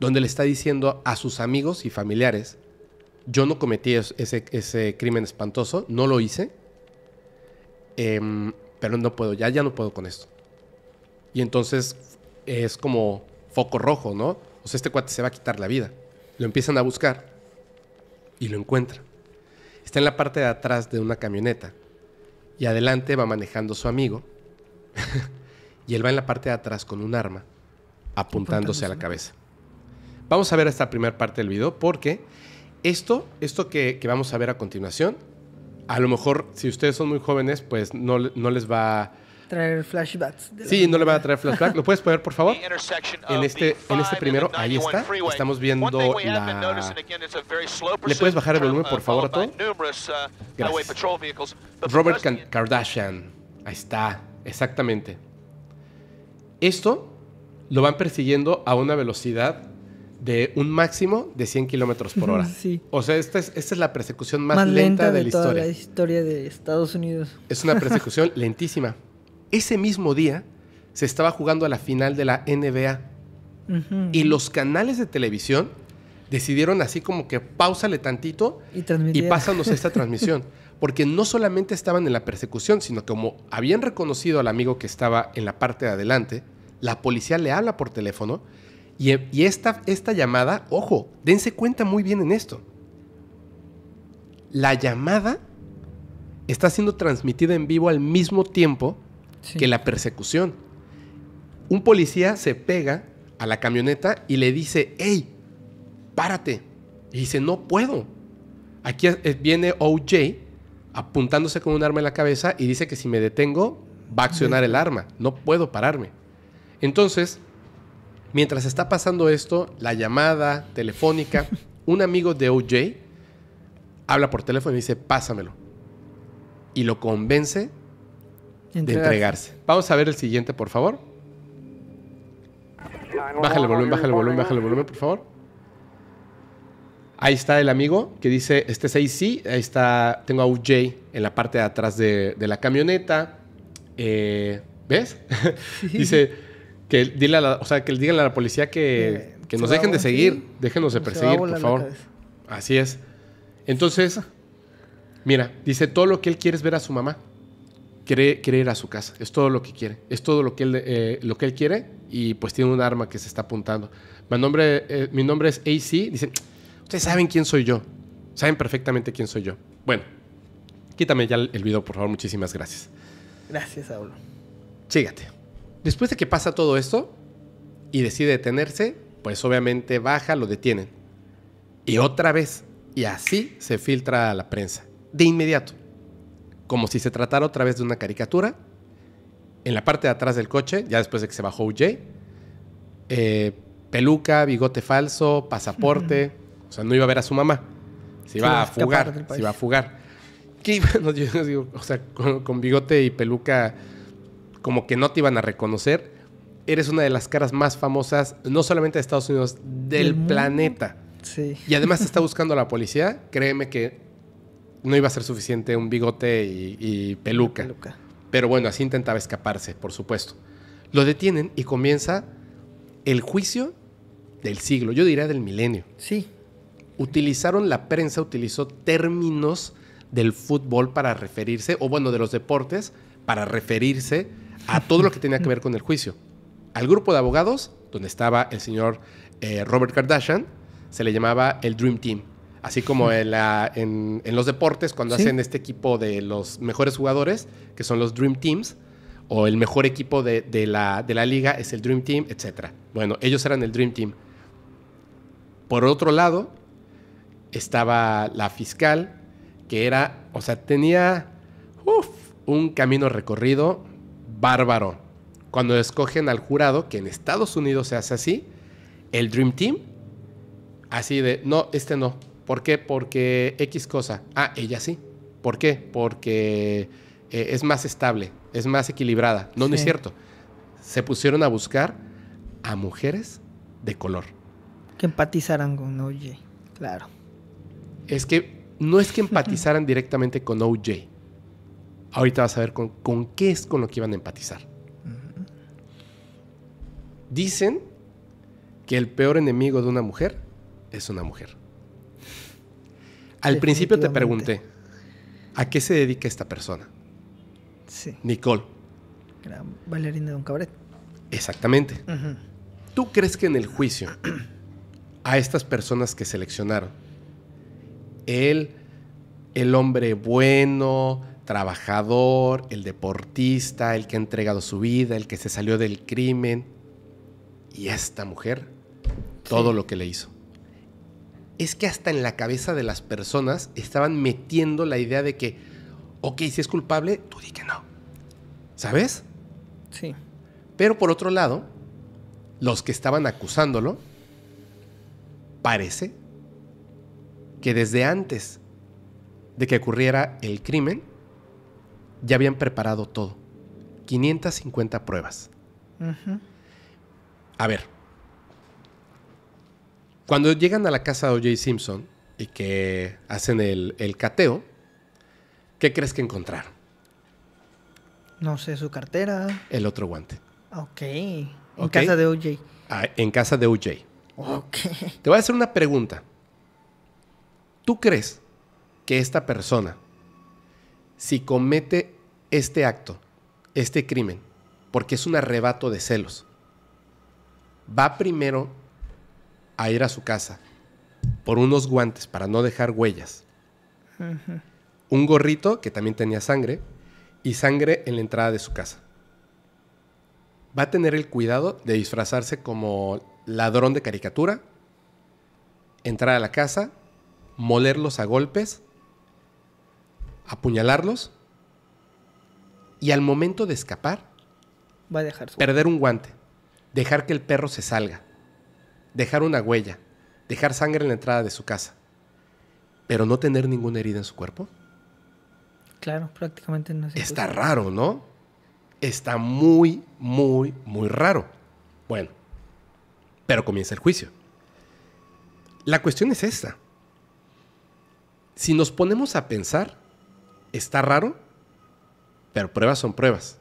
donde le está diciendo a sus amigos y familiares, yo no cometí ese, crimen espantoso, no lo hice, em, pero no puedo, ya, ya no puedo con esto. Y entonces es como foco rojo, ¿no? O sea, este cuate se va a quitar la vida. Lo empiezan a buscar y lo encuentran. Está en la parte de atrás de una camioneta y adelante va manejando su amigo y él va en la parte de atrás con un arma apuntándose a la cabeza. Vamos a ver esta primera parte del video porque esto, esto que, vamos a ver a continuación, a lo mejor si ustedes son muy jóvenes, pues no, no les va traer flashbacks. Sí, no le va a traer flashbacks. ¿Lo puedes poner, por favor? Este, en este, en este primero, ahí está. Estamos viendo la... ¿Le puedes bajar el volumen, por uh, favor, a todo? Uh, Robert Kardashian. Ahí está, exactamente. Esto lo van persiguiendo a una velocidad de un máximo de 100 kilómetros por hora. O sea, esta es, la persecución más, lenta, de, toda la historia de Estados Unidos. Es una persecución lentísima ese mismo día se estaba jugando a la final de la NBA. Y los canales de televisión decidieron así como que pausale tantito y, pásanos esta transmisión. Porque no solamente estaban en la persecución, sino como habían reconocido al amigo que estaba en la parte de adelante, la policía le habla por teléfono y, esta, esta llamada, ojo, dense cuenta muy bien en esto. La llamada está siendo transmitida en vivo al mismo tiempo que la persecución. Un policía se pega a la camioneta y le dice, hey, párate. Y dice, no puedo. Aquí viene OJ apuntándose con un arma en la cabeza y dice que si me detengo va a accionar el arma. No puedo pararme. Entonces, mientras está pasando esto, la llamada telefónica, un amigo de OJ habla por teléfono y dice, pásamelo. Y lo convence de entregarse. Vamos a ver el siguiente, por favor. Bájale el volumen, bájale el volumen, bájale el volumen, por favor. Ahí está el amigo que dice, este es AC, ahí está, tengo a UJ en la parte de atrás de, la camioneta. Eh, ¿Ves? dice que dile a la, o sea, que le digan a la policía que, que nos dejen de seguir, déjenos de perseguir, por favor. Así es. Entonces, mira, dice todo lo que él quiere es ver a su mamá quiere, ir a su casa. Es todo lo que quiere. Es todo lo que, él, eh, lo que él quiere y pues tiene un arma que se está apuntando. Mi nombre, eh, mi nombre es AC. Dicen, ustedes saben quién soy yo. Saben perfectamente quién soy yo. Bueno, quítame ya el video, por favor. Muchísimas gracias. Gracias, Saulo. Chígate. Después de que pasa todo esto y decide detenerse, pues obviamente baja, lo detienen. Y otra vez. Y así se filtra a la prensa. De inmediato como si se tratara otra vez de una caricatura. En la parte de atrás del coche, ya después de que se bajó UJ, eh, peluca, bigote falso, pasaporte. O sea, no iba a ver a su mamá. Se iba, a, fugar. Se iba a fugar. ¿Qué iba o sea, con, bigote y peluca, como que no te iban a reconocer. Eres una de las caras más famosas, no solamente de Estados Unidos, del planeta. Sí. Y además está buscando a la policía. Créeme que no iba a ser suficiente un bigote y, peluca. Pero bueno, así intentaba escaparse, por supuesto. Lo detienen y comienza el juicio del siglo, yo diría del milenio. Sí. Utilizaron, la prensa utilizó términos del fútbol para referirse, o bueno, de los deportes, para referirse a todo lo que tenía que ver con el juicio. Al grupo de abogados, donde estaba el señor eh, Robert Kardashian, se le llamaba el Dream Team Así como en, los deportes, cuando hacen este equipo de los mejores jugadores, que son los Dream Teams, o el mejor equipo de, la, liga es el Dream Team, etc. Bueno, ellos eran el Dream Team. Por otro lado, estaba la fiscal, que era, o sea, tenía un camino recorrido bárbaro. Cuando escogen al jurado, que en Estados Unidos se hace así, el Dream Team, así de, no, este no, ¿Por qué? Porque X cosa. Ah, ella sí. ¿Por qué? Porque eh, es más estable, es más equilibrada. No, no es cierto. Se pusieron a buscar a mujeres de color. Que empatizaran con OJ, claro. Es que no es que empatizaran directamente con OJ. Ahorita vas a ver con, qué es con lo que iban a empatizar. Dicen que el peor enemigo de una mujer es una mujer. Al principio te pregunté, ¿a qué se dedica esta persona? Sí. Nicole. Era bailarina de un cabaret. Exactamente. ¿Tú crees que en el juicio a estas personas que seleccionaron, él, el hombre bueno, trabajador, el deportista, el que ha entregado su vida, el que se salió del crimen, y esta mujer, todo lo que le hizo es que hasta en la cabeza de las personas estaban metiendo la idea de que, ok, si es culpable, tú di que no. ¿Sabes? Sí. Pero por otro lado, los que estaban acusándolo, parece que desde antes de que ocurriera el crimen, ya habían preparado todo. 550 pruebas. A ver, cuando llegan a la casa de O.J. Simpson y que hacen el, cateo, ¿qué crees que encontraron? No sé, su cartera. El otro guante. Ok. En casa de OJ. Ah, en casa de OJ. Ok. Te voy a hacer una pregunta. ¿Tú crees que esta persona, si comete este acto, este crimen, porque es un arrebato de celos, va primero a ir a su casa por unos guantes para no dejar huellas, un gorrito que también tenía sangre y sangre en la entrada de su casa. Va a tener el cuidado de disfrazarse como ladrón de caricatura, entrar a la casa, molerlos a golpes, apuñalarlos y al momento de escapar, va a dejar perder un guante, dejar que el perro se salga dejar una huella, dejar sangre en la entrada de su casa, pero no tener ninguna herida en su cuerpo? Claro, prácticamente no. Se Está raro, ¿no? Está muy, muy, muy raro. Bueno, pero comienza el juicio. La cuestión es esta. Si nos ponemos a pensar, está raro, pero pruebas son pruebas.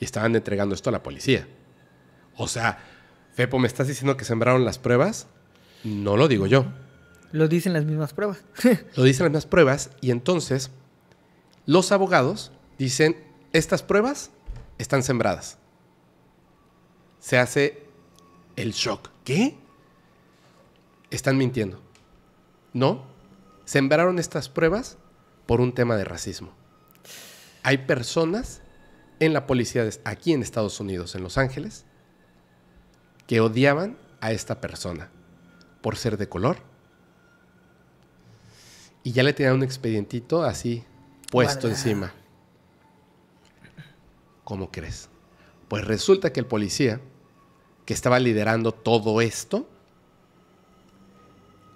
Y estaban entregando esto a la policía. O sea, Fepo, ¿me estás diciendo que sembraron las pruebas? No lo digo yo. Lo dicen las mismas pruebas. lo dicen las mismas pruebas y entonces los abogados dicen, estas pruebas están sembradas. Se hace el shock. ¿Qué? Están mintiendo. No, sembraron estas pruebas por un tema de racismo. Hay personas en la policía de, aquí en Estados Unidos, en Los Ángeles, que odiaban a esta persona por ser de color. Y ya le tenían un expedientito así puesto encima. ¿Cómo crees? Pues resulta que el policía que estaba liderando todo esto,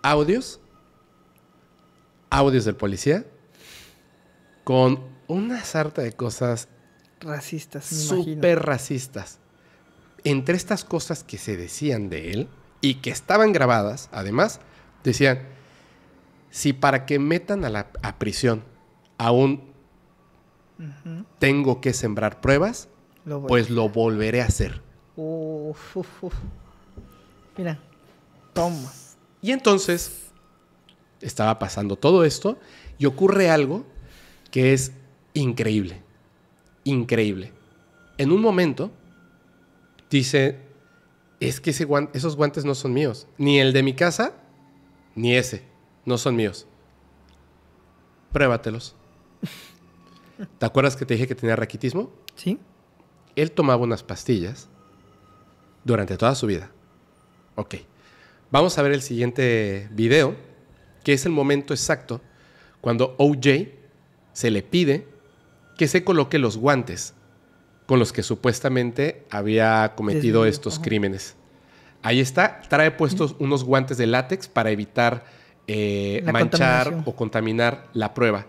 audios, audios del policía, con una sarta de cosas racistas, súper racistas entre estas cosas que se decían de él y que estaban grabadas, además, decían, si para que metan a la a prisión aún tengo que sembrar pruebas, pues lo volveré a hacer. Mira, toma. Y entonces estaba pasando todo esto y ocurre algo que es increíble, increíble. En un momento, dice, es que esos guantes no son míos, ni el de mi casa, ni ese, no son míos. Pruébatelos. ¿Te acuerdas que te dije que tenía raquitismo? Sí. Él tomaba unas pastillas durante toda su vida. Ok. Vamos a ver el siguiente video, que es el momento exacto cuando OJ se le pide que se coloque los guantes con los que supuestamente había cometido estos crímenes. Ahí está, trae puestos unos guantes de látex para evitar eh, manchar o contaminar la prueba.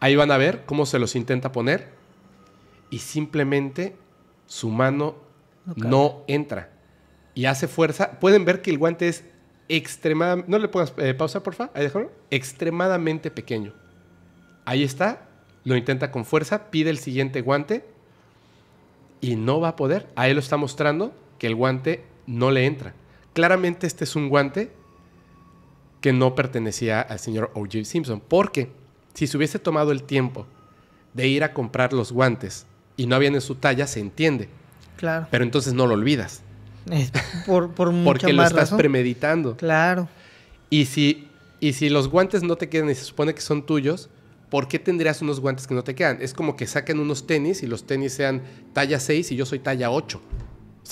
Ahí van a ver cómo se los intenta poner y simplemente su mano no entra y hace fuerza. Pueden ver que el guante es extremadamente, no le puedas eh, por ahí extremadamente pequeño. Ahí está, lo intenta con fuerza, pide el siguiente guante y no va a poder. Ahí lo está mostrando que el guante no le entra. Claramente este es un guante que no pertenecía al señor O.J. Simpson, porque si se hubiese tomado el tiempo de ir a comprar los guantes y no habían en su talla, se entiende. Claro. Pero entonces no lo olvidas. por, por mucha Porque lo estás premeditando. Claro. Y si, y si los guantes no te quedan y se supone que son tuyos, ¿por qué tendrías unos guantes que no te quedan? Es como que saquen unos tenis y los tenis sean talla 6 y yo soy talla 8.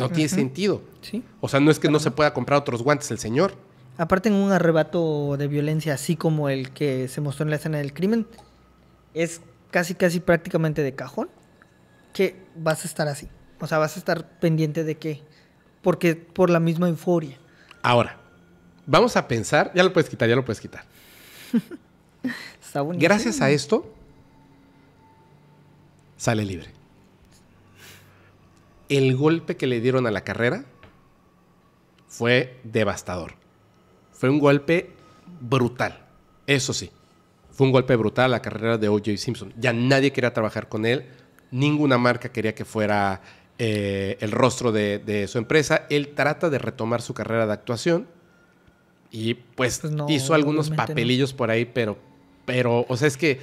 no tiene sentido. ¿Sí? O sea, no es que no se pueda comprar otros guantes el señor. Aparte, en un arrebato de violencia así como el que se mostró en la escena del crimen, es casi, casi prácticamente de cajón que vas a estar así. O sea, vas a estar pendiente de qué. Porque por la misma euforia. Ahora, vamos a pensar. Ya lo puedes quitar, ya lo puedes quitar. Gracias a esto, sale libre. El golpe que le dieron a la carrera fue devastador. Fue un golpe brutal. Eso sí, fue un golpe brutal a la carrera de O.J. Simpson. Ya nadie quería trabajar con él. Ninguna marca quería que fuera eh, el rostro de, su empresa. Él trata de retomar su carrera de actuación y pues, pues hizo algunos papelillos por ahí, pero pero, o sea, es que,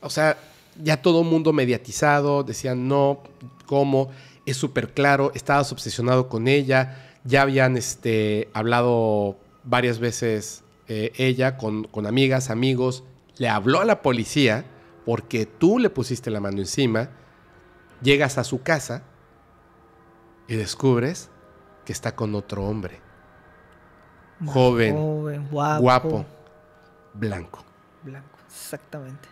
o sea, ya todo mundo mediatizado, decían no, cómo, es súper claro, estabas obsesionado con ella, ya habían este, hablado varias veces eh, ella con, amigas, amigos, le habló a la policía porque tú le pusiste la mano encima, llegas a su casa y descubres que está con otro hombre. Joven, guapo, blanco blanco, exactamente.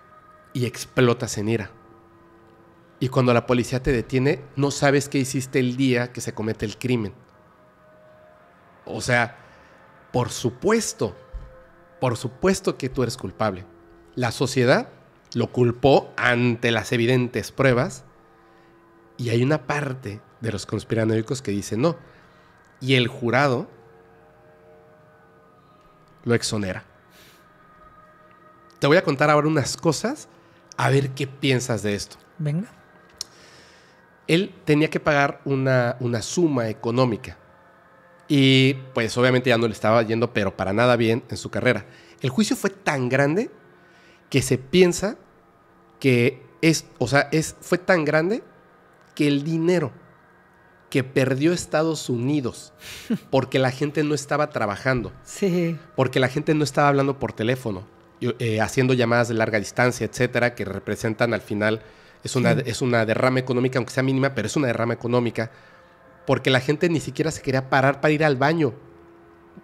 Y explotas en ira. Y cuando la policía te detiene, no sabes qué hiciste el día que se comete el crimen. O sea, por supuesto, por supuesto que tú eres culpable. La sociedad lo culpó ante las evidentes pruebas y hay una parte de los conspiranoicos que dice no. Y el jurado lo exonera. Te voy a contar ahora unas cosas a ver qué piensas de esto. Venga. Él tenía que pagar una, suma económica. Y pues obviamente ya no le estaba yendo, pero para nada bien en su carrera. El juicio fue tan grande que se piensa que es, o sea, es, fue tan grande que el dinero que perdió Estados Unidos porque la gente no estaba trabajando, porque la gente no estaba hablando por teléfono, eh, haciendo llamadas de larga distancia, etcétera, que representan al final, es una, es una derrama económica, aunque sea mínima, pero es una derrama económica, porque la gente ni siquiera se quería parar para ir al baño.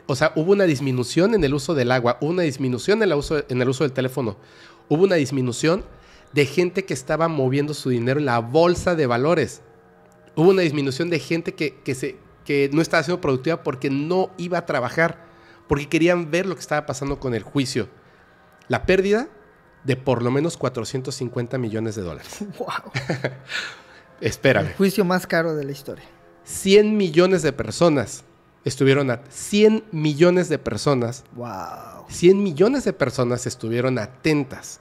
O sea, hubo una disminución en el uso del agua, hubo una disminución en, uso, en el uso del teléfono, hubo una disminución de gente que estaba moviendo su dinero en la bolsa de valores. Hubo una disminución de gente que, se, que no estaba siendo productiva porque no iba a trabajar, porque querían ver lo que estaba pasando con el juicio la pérdida de por lo menos 450 millones de dólares. ¡Wow! Espérame. El juicio más caro de la historia. 100 millones de personas estuvieron a 100 millones de personas. Wow. 100 millones de personas estuvieron atentas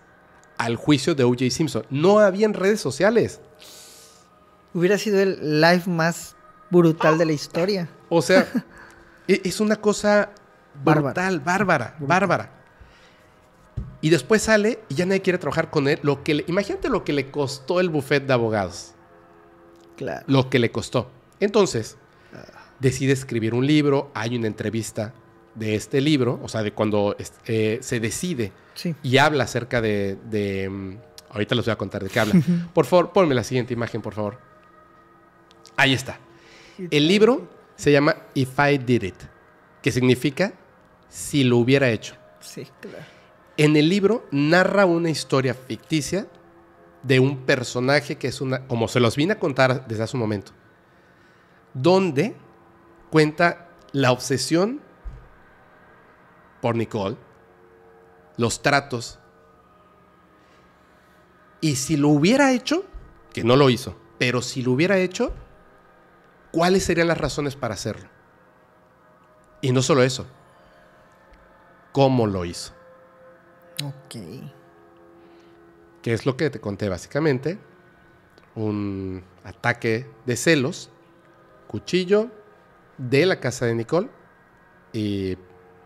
al juicio de O.J. Simpson. No habían redes sociales. Hubiera sido el live más brutal de la historia. O sea, e-, es una cosa brutal, bárbara, bárbara. Y después sale y ya nadie quiere trabajar con él. Lo que imagínate lo que le costó el buffet de abogados. Claro. Lo que le costó. Entonces, ah. decide escribir un libro. Hay una entrevista de este libro, o sea, de cuando eh, se decide y habla acerca de, de, mm, Ahorita les voy a contar de qué habla. por favor, ponme la siguiente imagen, por favor. Ahí está. El libro se llama If I Did It, que significa si lo hubiera hecho. Sí, claro. En el libro narra una historia ficticia de un personaje que es una, como se los vine a contar desde hace un momento, donde cuenta la obsesión por Nicole, los tratos, y si lo hubiera hecho, que no lo hizo, pero si lo hubiera hecho, ¿cuáles serían las razones para hacerlo? Y no solo eso, ¿cómo lo hizo? Ok. Que es lo que te conté básicamente. Un ataque de celos, cuchillo de la casa de Nicole y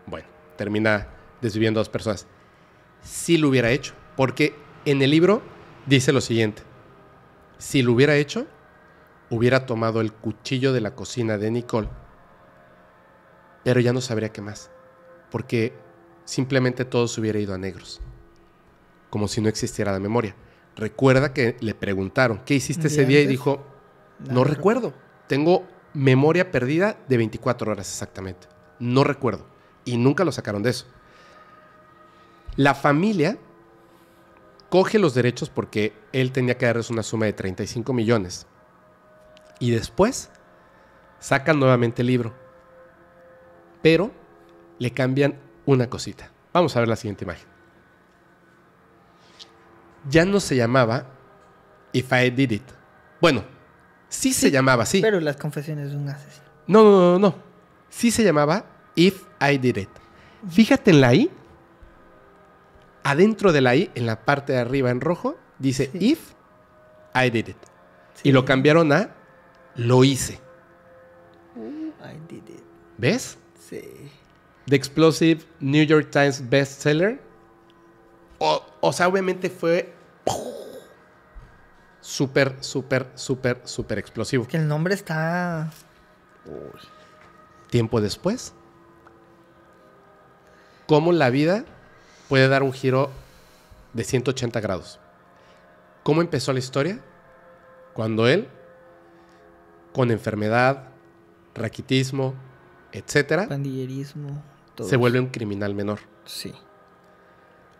bueno, termina desviviendo a dos personas. Si lo hubiera hecho, porque en el libro dice lo siguiente. Si lo hubiera hecho, hubiera tomado el cuchillo de la cocina de Nicole, pero ya no sabría qué más, porque simplemente todo se hubiera ido a negros, como si no existiera la memoria. Recuerda que le preguntaron, ¿qué hiciste ese día? Y dijo, no, recuerdo. recuerdo, tengo memoria perdida de 24 horas exactamente, no recuerdo. Y nunca lo sacaron de eso. La familia coge los derechos porque él tenía que darles una suma de 35 millones. Y después sacan nuevamente el libro. Pero le cambian una cosita. Vamos a ver la siguiente imagen. Ya no se llamaba If I Did It. Bueno, sí, se llamaba así. Pero las confesiones de un asesino. No, no, no, no. Sí se llamaba If I Did It. Fíjate en la I. Adentro de la I, en la parte de arriba en rojo, dice If I Did It. Y lo cambiaron a Lo hice. I did it. ¿Ves? Sí. The Explosive New York Times bestseller. O, o sea, obviamente fue súper, súper, súper, súper explosivo. Que el nombre está. Tiempo después. Cómo la vida puede dar un giro de 180 grados. ¿Cómo empezó la historia? Cuando él, con enfermedad, raquitismo, etcétera. Pandillerismo. Se vuelve un criminal menor. Sí.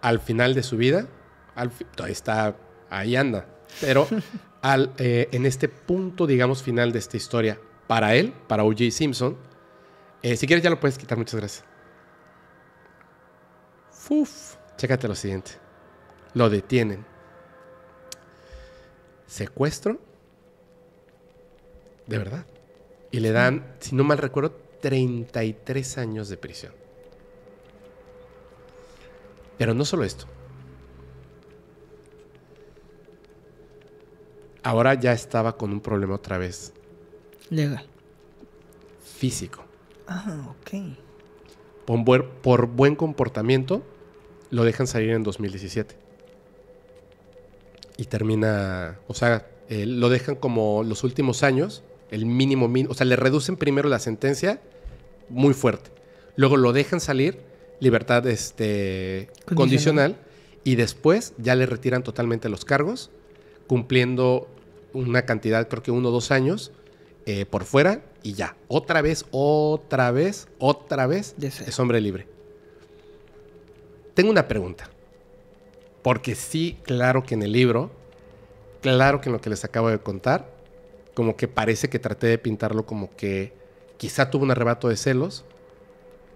Al final de su vida, al está, ahí anda. Pero al, eh, en este punto, digamos, final de esta historia, para él, para O.J. Simpson, eh, si quieres ya lo puedes quitar, muchas gracias. Uf, chécate lo siguiente. Lo detienen. Secuestro. De verdad. Y le dan, si no mal recuerdo, 33 años de prisión. Pero no solo esto. Ahora ya estaba con un problema otra vez. Legal. Físico. Ah, ok. Por buen, comportamiento, lo dejan salir en 2017. Y termina, o sea, eh, lo dejan como los últimos años, el mínimo, o sea, le reducen primero la sentencia muy fuerte. Luego lo dejan salir libertad este, condicional. y después ya le retiran totalmente los cargos, cumpliendo una cantidad, creo que uno o dos años eh, por fuera y ya. Otra vez, otra vez, otra vez es hombre libre. Tengo una pregunta. Porque sí, claro que en el libro, claro que en lo que les acabo de contar, como que parece que traté de pintarlo como que quizá tuvo un arrebato de celos,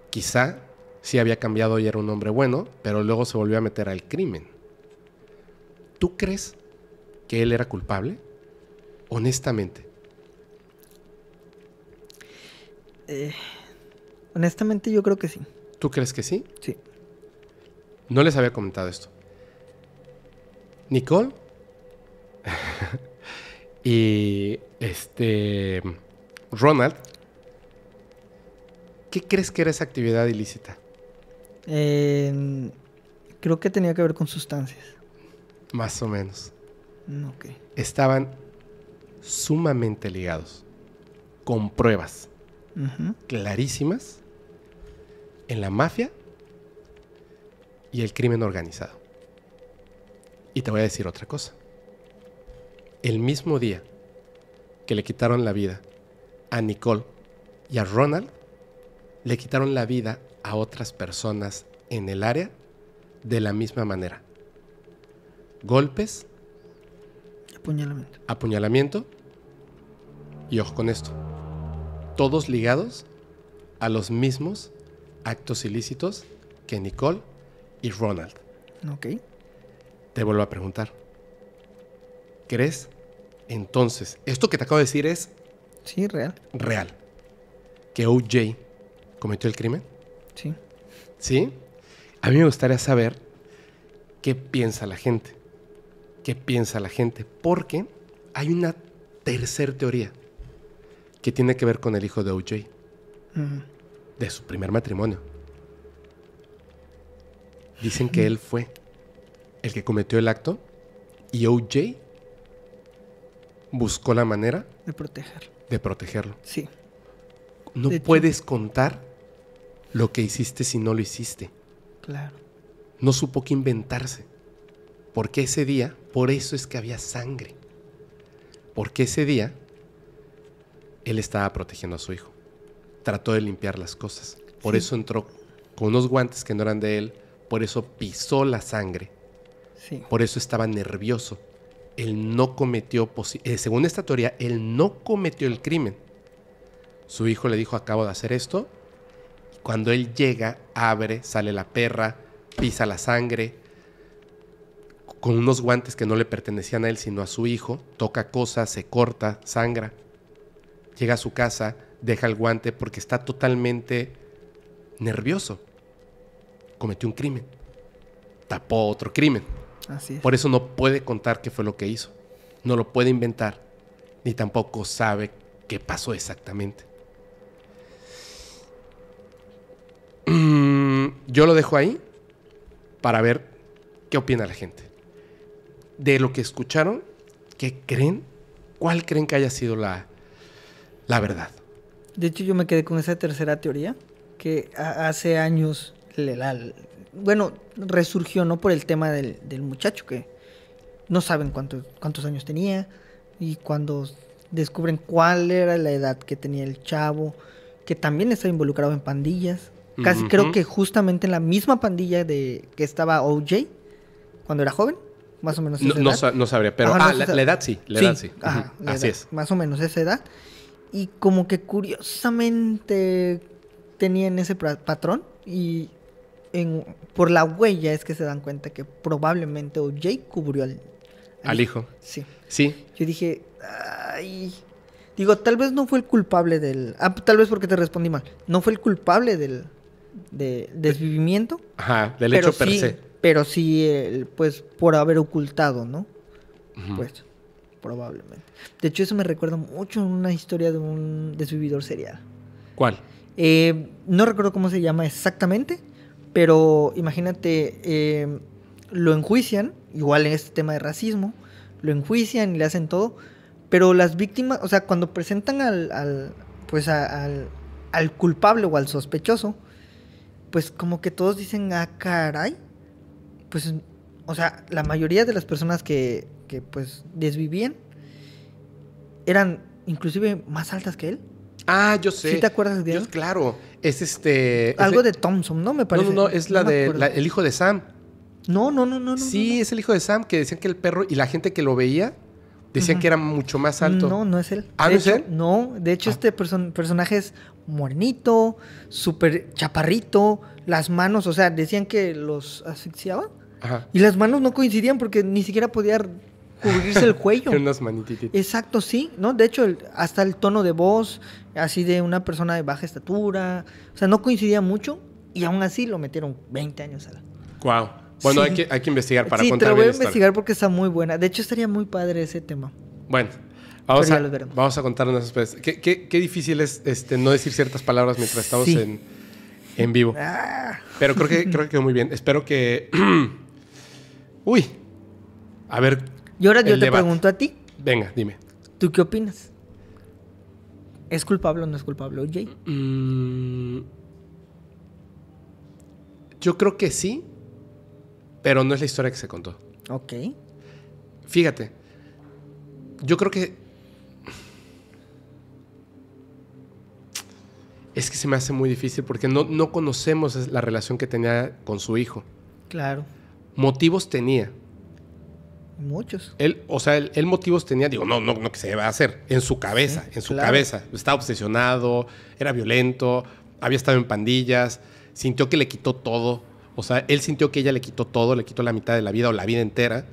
quizá sí había cambiado y era un hombre bueno, pero luego se volvió a meter al crimen. ¿Tú crees que él era culpable? Honestamente. Eh, honestamente yo creo que sí. ¿Tú crees que sí? Sí. No les había comentado esto. Nicole y este Ronald, ¿qué crees que era esa actividad ilícita? Eh, creo que tenía que ver con sustancias. Más o menos. Mm, Estaban sumamente ligados, con pruebas clarísimas en la mafia y el crimen organizado. Y te voy a decir otra cosa. El mismo día que le quitaron la vida a Nicole y a Ronald, le quitaron la vida a otras personas en el área de la misma manera. Golpes. Apuñalamiento. Apuñalamiento. Y ojo con esto. Todos ligados a los mismos actos ilícitos que Nicole y Ronald. Ok. Te vuelvo a preguntar. ¿Crees? Entonces, esto que te acabo de decir es... Sí, real. Real. Que OJ cometió el crimen. Sí. ¿Sí? A mí me gustaría saber qué piensa la gente. ¿Qué piensa la gente? Porque hay una tercera teoría que tiene que ver con el hijo de OJ, mm. de su primer matrimonio. Dicen que él fue el que cometió el acto y OJ buscó la manera de protegerlo. De protegerlo. Sí. No puedes contar lo que hiciste si no lo hiciste. Claro. No supo qué inventarse. Porque ese día, por eso es que había sangre. Porque ese día, él estaba protegiendo a su hijo. Trató de limpiar las cosas. Por eso entró con unos guantes que no eran de él. Por eso pisó la sangre. Por eso estaba nervioso. Él no cometió, eh, según esta teoría, él no cometió el crimen. Su hijo le dijo, acabo de hacer esto, cuando él llega, abre, sale la perra, pisa la sangre, con unos guantes que no le pertenecían a él sino a su hijo, toca cosas, se corta, sangra, llega a su casa, deja el guante porque está totalmente nervioso. Cometió un crimen, tapó otro crimen. Así Por eso no puede contar qué fue lo que hizo, no lo puede inventar, ni tampoco sabe qué pasó exactamente. Mm, yo lo dejo ahí para ver qué opina la gente. De lo que escucharon, ¿qué creen? ¿Cuál creen que haya sido la, la verdad? De hecho, yo me quedé con esa tercera teoría que hace años, bueno, resurgió, ¿no? Por el tema del, del muchacho que no saben cuántos años tenía y cuando descubren cuál era la edad que tenía el chavo, que también estaba involucrado en pandillas, Casi creo que justamente en la misma pandilla de que estaba OJ cuando era joven. Más o menos esa no, No, sabría, pero ah, la, edad sí, la edad sí. Así es. Más o menos esa edad. Y como que curiosamente tenían ese patrón y en, por la huella es que se dan cuenta que probablemente OJ cubrió al, hijo. Sí. Sí. Yo dije, ay, digo, tal vez no fue el culpable del... Ah, tal vez porque te respondí mal. No fue el culpable del, de desvivimiento. del hecho per Pero sí, pues por haber ocultado, ¿no? Pues probablemente. De hecho, eso me recuerda mucho una historia de un desvividor serial. ¿Cuál? Eh, no recuerdo cómo se llama exactamente, pero imagínate, eh, lo enjuician, igual en este tema de racismo, lo enjuician y le hacen todo, pero las víctimas, o sea, cuando presentan al, pues al, culpable o al sospechoso, pues como que todos dicen, ah, caray, pues, o sea, la mayoría de las personas que, pues desvivían eran inclusive más altas que él. Ah, yo sé. ¿Sí te acuerdas de él? claro. Es este. Algo de... Thompson, ¿no? Me parece. No, no, es la de el hijo de Sam. No, no, no, no. Sí, es el hijo de Sam que decían que el perro y la gente que lo veía Decían que era mucho más alto. No, no es él. ¿Ah, no es él? No, de hecho ah. este personaje es muernito, súper chaparrito, las manos, o sea, decían que los asfixiaba Ajá. Y las manos no coincidían porque ni siquiera podía cubrirse el cuello. unas manititas. Exacto, sí, ¿no? De hecho, hasta el tono de voz, así de una persona de baja estatura, o sea, no coincidía mucho y aún así lo metieron 20 años a Wow. Bueno, hay, que, investigar para sí, Sí, te voy a investigar porque está muy buena. De hecho, estaría muy padre ese tema. Bueno, vamos, a, vamos a contarnos después. ¿Qué, difícil es este, no decir ciertas palabras mientras estamos en, vivo. Ah. Pero creo que, creo que quedó muy bien. Espero que. Uy. A ver. Y ahora yo te pregunto a ti. Venga, dime. ¿Tú qué opinas? ¿Es culpable o no es culpable, jay mm, yo creo que sí pero no es la historia que se contó. Ok. Fíjate, yo creo que... Es que se me hace muy difícil porque no, conocemos la relación que tenía con su hijo. Claro. Motivos tenía. Muchos. Él, o sea, él, motivos tenía, digo, no, no, no que se va a hacer, en su cabeza, en su cabeza. Estaba obsesionado, era violento, había estado en pandillas, sintió que le quitó todo. O sea, él sintió que ella le quitó todo, le quitó la mitad de la vida o la vida entera.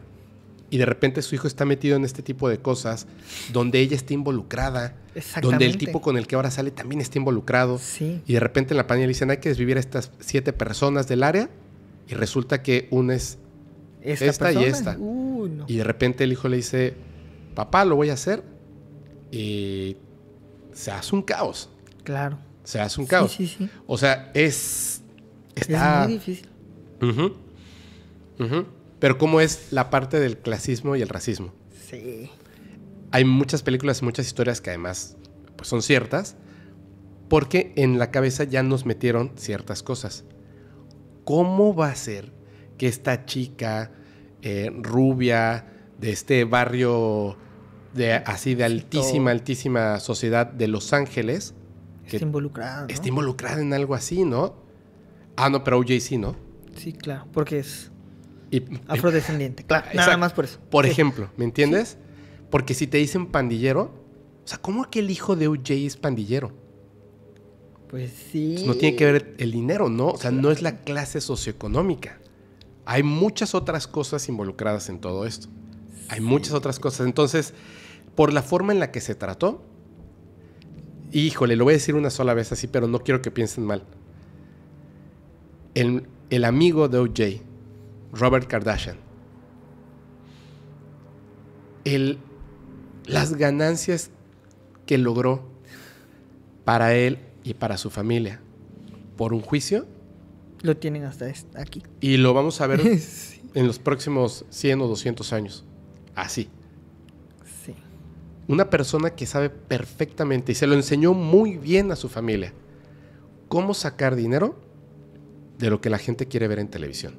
Y de repente su hijo está metido en este tipo de cosas donde ella está involucrada. Donde el tipo con el que ahora sale también está involucrado. Sí. Y de repente en la paña le dicen, hay que desvivir a estas siete personas del área. Y resulta que una es esta, y esta. Uh, y de repente el hijo le dice, papá, lo voy a hacer. Y se hace un caos. Claro. Se hace un caos. Sí, sí, sí. O sea, es... Está, es muy difícil. Pero ¿cómo es la parte del clasismo y el racismo? Sí. Hay muchas películas muchas historias que además pues, son ciertas, porque en la cabeza ya nos metieron ciertas cosas. ¿Cómo va a ser que esta chica eh, rubia de este barrio de, así de altísima, altísima sociedad de Los Ángeles... esté involucrada. involucrada en algo así, ¿no? Ah, no, pero OJ sí, ¿no? Sí, claro, porque es afrodescendiente, claro, nada más por eso. Por ejemplo, ¿me entiendes? Porque si te dicen pandillero, o sea, ¿cómo que el hijo de UJ es pandillero? Pues sí. Pues no tiene que ver el dinero, ¿no? O sea, no es la clase socioeconómica. Hay muchas otras cosas involucradas en todo esto. Hay muchas otras cosas. Entonces, por la forma en la que se trató, híjole, lo voy a decir una sola vez así, pero no quiero que piensen mal el, amigo de OJ, Robert Kardashian. El, las ganancias que logró para él y para su familia por un juicio. Lo tienen hasta aquí. Y lo vamos a ver en los próximos 100 o 200 años. Así. Sí. Una persona que sabe perfectamente y se lo enseñó muy bien a su familia cómo sacar dinero de lo que la gente quiere ver en televisión.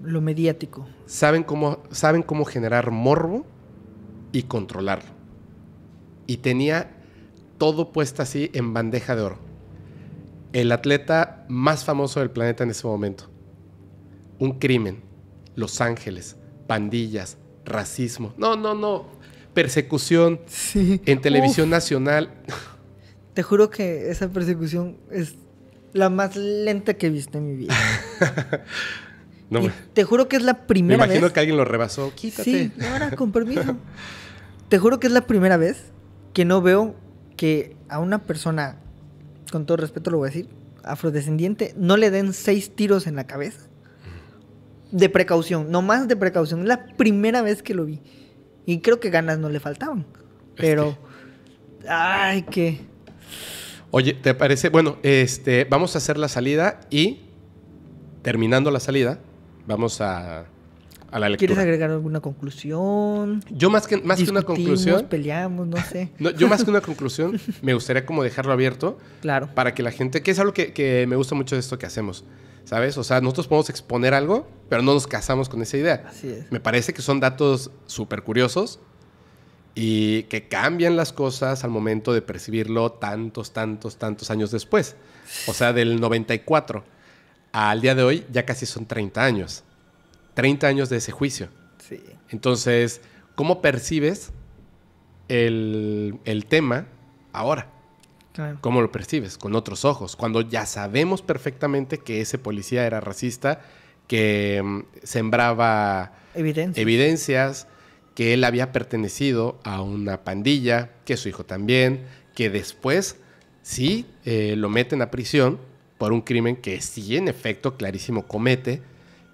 lo mediático. Saben cómo, saben cómo generar morbo y controlarlo. Y tenía todo puesto así en bandeja de oro. El atleta más famoso del planeta en ese momento. Un crimen. Los Ángeles. Pandillas. Racismo. No, no, no. Persecución sí. en televisión nacional. Te juro que esa persecución es la más lenta que he visto en mi vida. te juro que es la primera vez. Me imagino que alguien lo rebasó. Sí, ahora, con permiso. te juro que es la primera vez que no veo que a una persona, con todo respeto lo voy a decir, afrodescendiente, no le den seis tiros en la cabeza. De precaución, no más de precaución. Es la primera vez que lo vi. Y creo que ganas no le faltaban. Pero. Ay, que. Oye, ¿te parece? Bueno, este, vamos a hacer la salida y terminando la salida, vamos a, la lectura. ¿Quieres agregar alguna conclusión? Yo más que, más que una conclusión. peleamos, no sé. yo más que una conclusión, me gustaría como dejarlo abierto. Claro. Para que la gente, que es algo que, que me gusta mucho de esto que hacemos. ¿Sabes? O sea, nosotros podemos exponer algo, pero no nos casamos con esa idea. Así es. Me parece que son datos súper curiosos, y que cambian las cosas al momento de percibirlo tantos, tantos, tantos años después. O sea, del 94 al día de hoy ya casi son 30 años. 30 años de ese juicio. Sí. Entonces, ¿cómo percibes el, tema ahora? Claro. ¿Cómo lo percibes? Con otros ojos. Cuando ya sabemos perfectamente que ese policía era racista, que mm, sembraba evidencias, evidencias que él había pertenecido a una pandilla, que su hijo también, que después sí eh, lo meten a prisión por un crimen que sí en efecto clarísimo comete,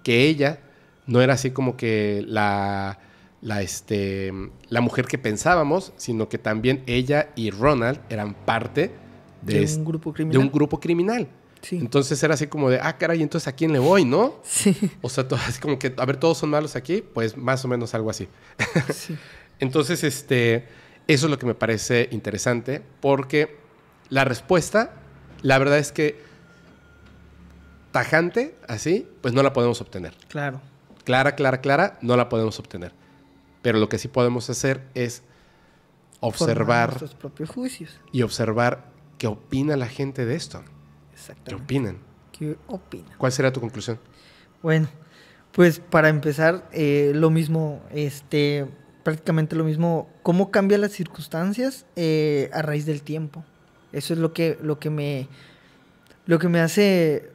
que ella no era así como que la, la, este, la mujer que pensábamos, sino que también ella y Ronald eran parte de un grupo criminal. Entonces era así como de, ah, caray, entonces a quién le voy, ¿no? Sí. O sea, todo, así como que, a ver, todos son malos aquí, pues más o menos algo así. Sí. entonces, este, eso es lo que me parece interesante, porque la respuesta, la verdad es que tajante, así, pues no la podemos obtener. Claro. Clara, clara, clara, no la podemos obtener. Pero lo que sí podemos hacer es observar. Formar propios juicios. Y observar qué opina la gente de esto. ¿Qué opinan? ¿Qué ¿Cuál será tu conclusión? Bueno, pues para empezar, eh, lo mismo, este, prácticamente lo mismo, cómo cambian las circunstancias eh, a raíz del tiempo. Eso es lo que, lo que me. Lo que me hace.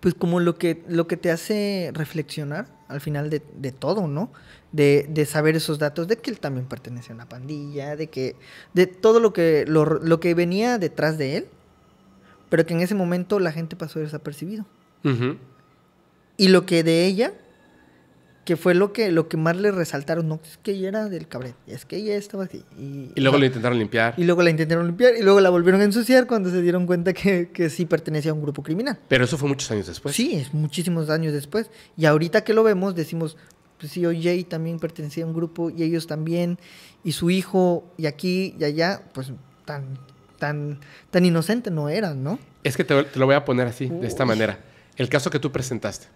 Pues como lo que, lo que te hace reflexionar al final de, todo, ¿no? De, de, saber esos datos, de que él también pertenece a una pandilla, de que. de todo lo que, lo que venía detrás de él, pero que en ese momento la gente pasó desapercibido. Y lo que de ella, que fue lo que, lo que más le resaltaron, no, es que ella era del cabret, es que ella estaba así. Y, luego la intentaron limpiar. Y luego la intentaron limpiar y luego la volvieron a ensuciar cuando se dieron cuenta que, que sí pertenecía a un grupo criminal. Pero eso fue muchos años después. Sí, es muchísimos años después. Y ahorita que lo vemos, decimos, pues sí, oye también pertenecía a un grupo y ellos también, y su hijo, y aquí y allá, pues tan tan, tan inocente no era, ¿no? Es que te, lo voy a poner así, de esta manera. El caso que tú presentaste.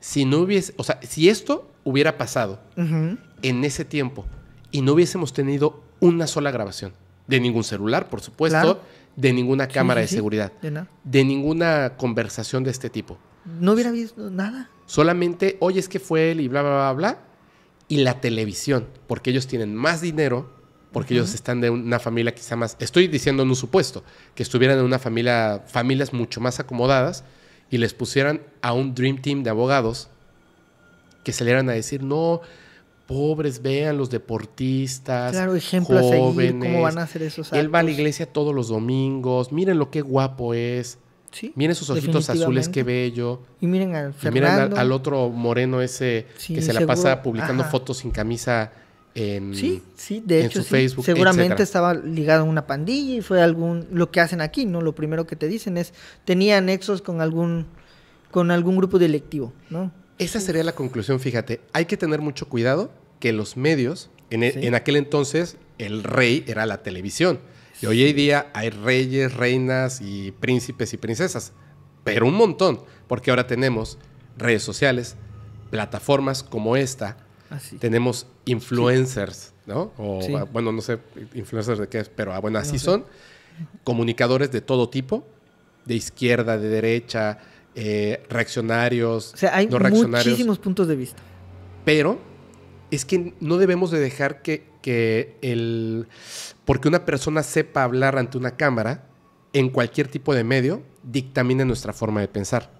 Si no hubiese, o sea, si esto hubiera pasado en ese tiempo y no hubiésemos tenido una sola grabación, de ningún celular, por supuesto, de ninguna cámara de seguridad, de, ninguna conversación de este tipo. No hubiera visto nada. Solamente, oye, es que fue él y bla, bla, bla, bla, y la televisión, porque ellos tienen más dinero porque ellos están de una familia quizá más, estoy diciendo en un supuesto, que estuvieran en una familia, familias mucho más acomodadas y les pusieran a un Dream Team de abogados que se salieran a decir, no, pobres, vean los deportistas, claro, ejemplo jóvenes, cómo van a hacer esos Él va a la iglesia todos los domingos, miren lo que guapo es. Sí, miren sus ojitos azules, qué bello. Y miren al, miren al, otro moreno ese que se la pasa publicando fotos sin camisa sí, sí, de hecho, seguramente estaba ligado a una pandilla y fue algún lo que hacen aquí, ¿no? Lo primero que te dicen es tenía nexos con algún con algún grupo delictivo, ¿no? Esa sería la conclusión, fíjate, hay que tener mucho cuidado que los medios en, e, en aquel entonces el rey era la televisión. Y hoy en día hay reyes, reinas y príncipes y princesas, pero un montón, porque ahora tenemos redes sociales, plataformas como esta, Ah, Tenemos influencers, ¿no? O, ah, bueno, no sé influencers de qué es, pero ah, bueno, así son comunicadores de todo tipo, de izquierda, de derecha, eh, reaccionarios, o sea, hay Muchísimos puntos de vista. Pero es que no debemos de dejar que, que el porque una persona sepa hablar ante una cámara en cualquier tipo de medio dictamine nuestra forma de pensar.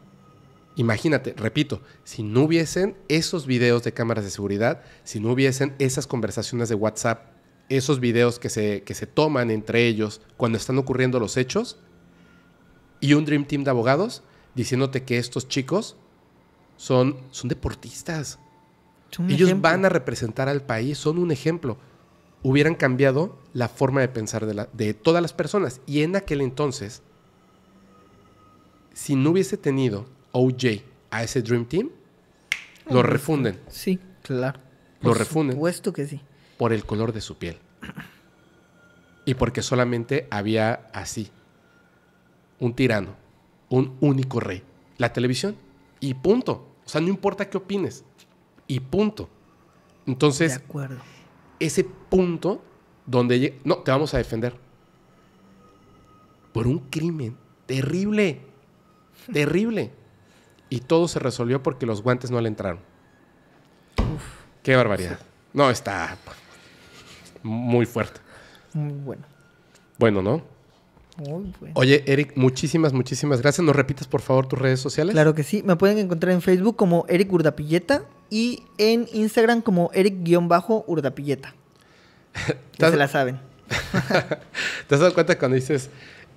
Imagínate, repito, si no hubiesen esos videos de cámaras de seguridad, si no hubiesen esas conversaciones de WhatsApp, esos videos que se, se toman entre ellos cuando están ocurriendo los hechos, y un Dream Team de abogados diciéndote que estos chicos son, son deportistas. Ellos van a representar al país, son un ejemplo. Hubieran cambiado la forma de pensar de, de todas las personas. Y en aquel entonces, si no hubiese tenido OJ a ese Dream Team, lo refunden. Sí, claro. Lo refunden. Por supuesto que sí. Por el color de su piel. Y porque solamente había así, un tirano, un único rey, la televisión. Y punto. O sea, no importa qué opines. Y punto. Entonces, de acuerdo. ese punto donde... no, te vamos a defender. Por un crimen terrible. Terrible y todo se resolvió porque los guantes no le entraron. Qué barbaridad. No, está muy fuerte. Muy bueno. Bueno, ¿no? Oye, Eric, muchísimas, muchísimas gracias. ¿Nos repitas, por favor, tus redes sociales? Claro que sí. Me pueden encontrar en Facebook como Eric Urdapilleta y en Instagram como Eric-Urdapilleta. Ya se la saben. ¿Te has dado cuenta cuando dices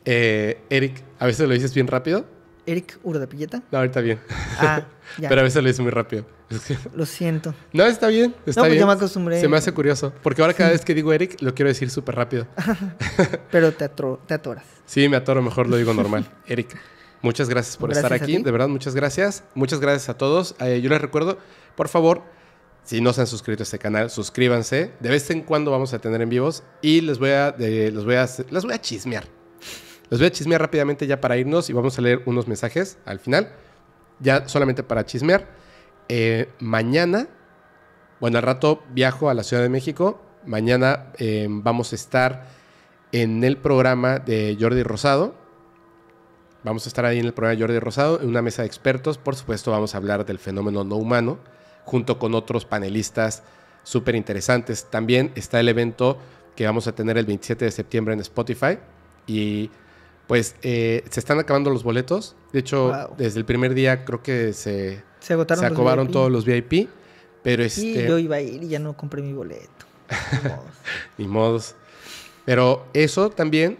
eh, Eric, a veces lo dices bien rápido? Eric Urdapilleta. No, ahorita bien. Ah, Pero a veces lo hice muy rápido. Lo siento. No, está bien. Está no, pues ya me acostumbré. Se me hace curioso. Porque ahora cada vez que digo Eric, lo quiero decir súper rápido. Pero te, atoras. Sí, me atoro. Mejor lo digo normal. Eric, muchas gracias por estar aquí. De verdad, muchas gracias. Muchas gracias a todos. Eh, yo les recuerdo, por favor, si no se han suscrito a este canal, suscríbanse. De vez en cuando vamos a tener en vivos y les voy a, les voy a chismear. Les voy a chismear rápidamente ya para irnos y vamos a leer unos mensajes al final. Ya solamente para chismear. Eh, mañana, bueno, al rato viajo a la Ciudad de México. Mañana eh, vamos a estar en el programa de Jordi Rosado. Vamos a estar ahí en el programa de Jordi Rosado, en una mesa de expertos. Por supuesto, vamos a hablar del fenómeno no humano, junto con otros panelistas súper interesantes. También está el evento que vamos a tener el 27 de septiembre en Spotify. Y pues eh, se están acabando los boletos. De hecho, desde el primer día creo que se, se agotaron todos los VIP. Pero este... Y yo iba a ir y ya no compré mi boleto. Ni modos. Ni modos. Pero eso también,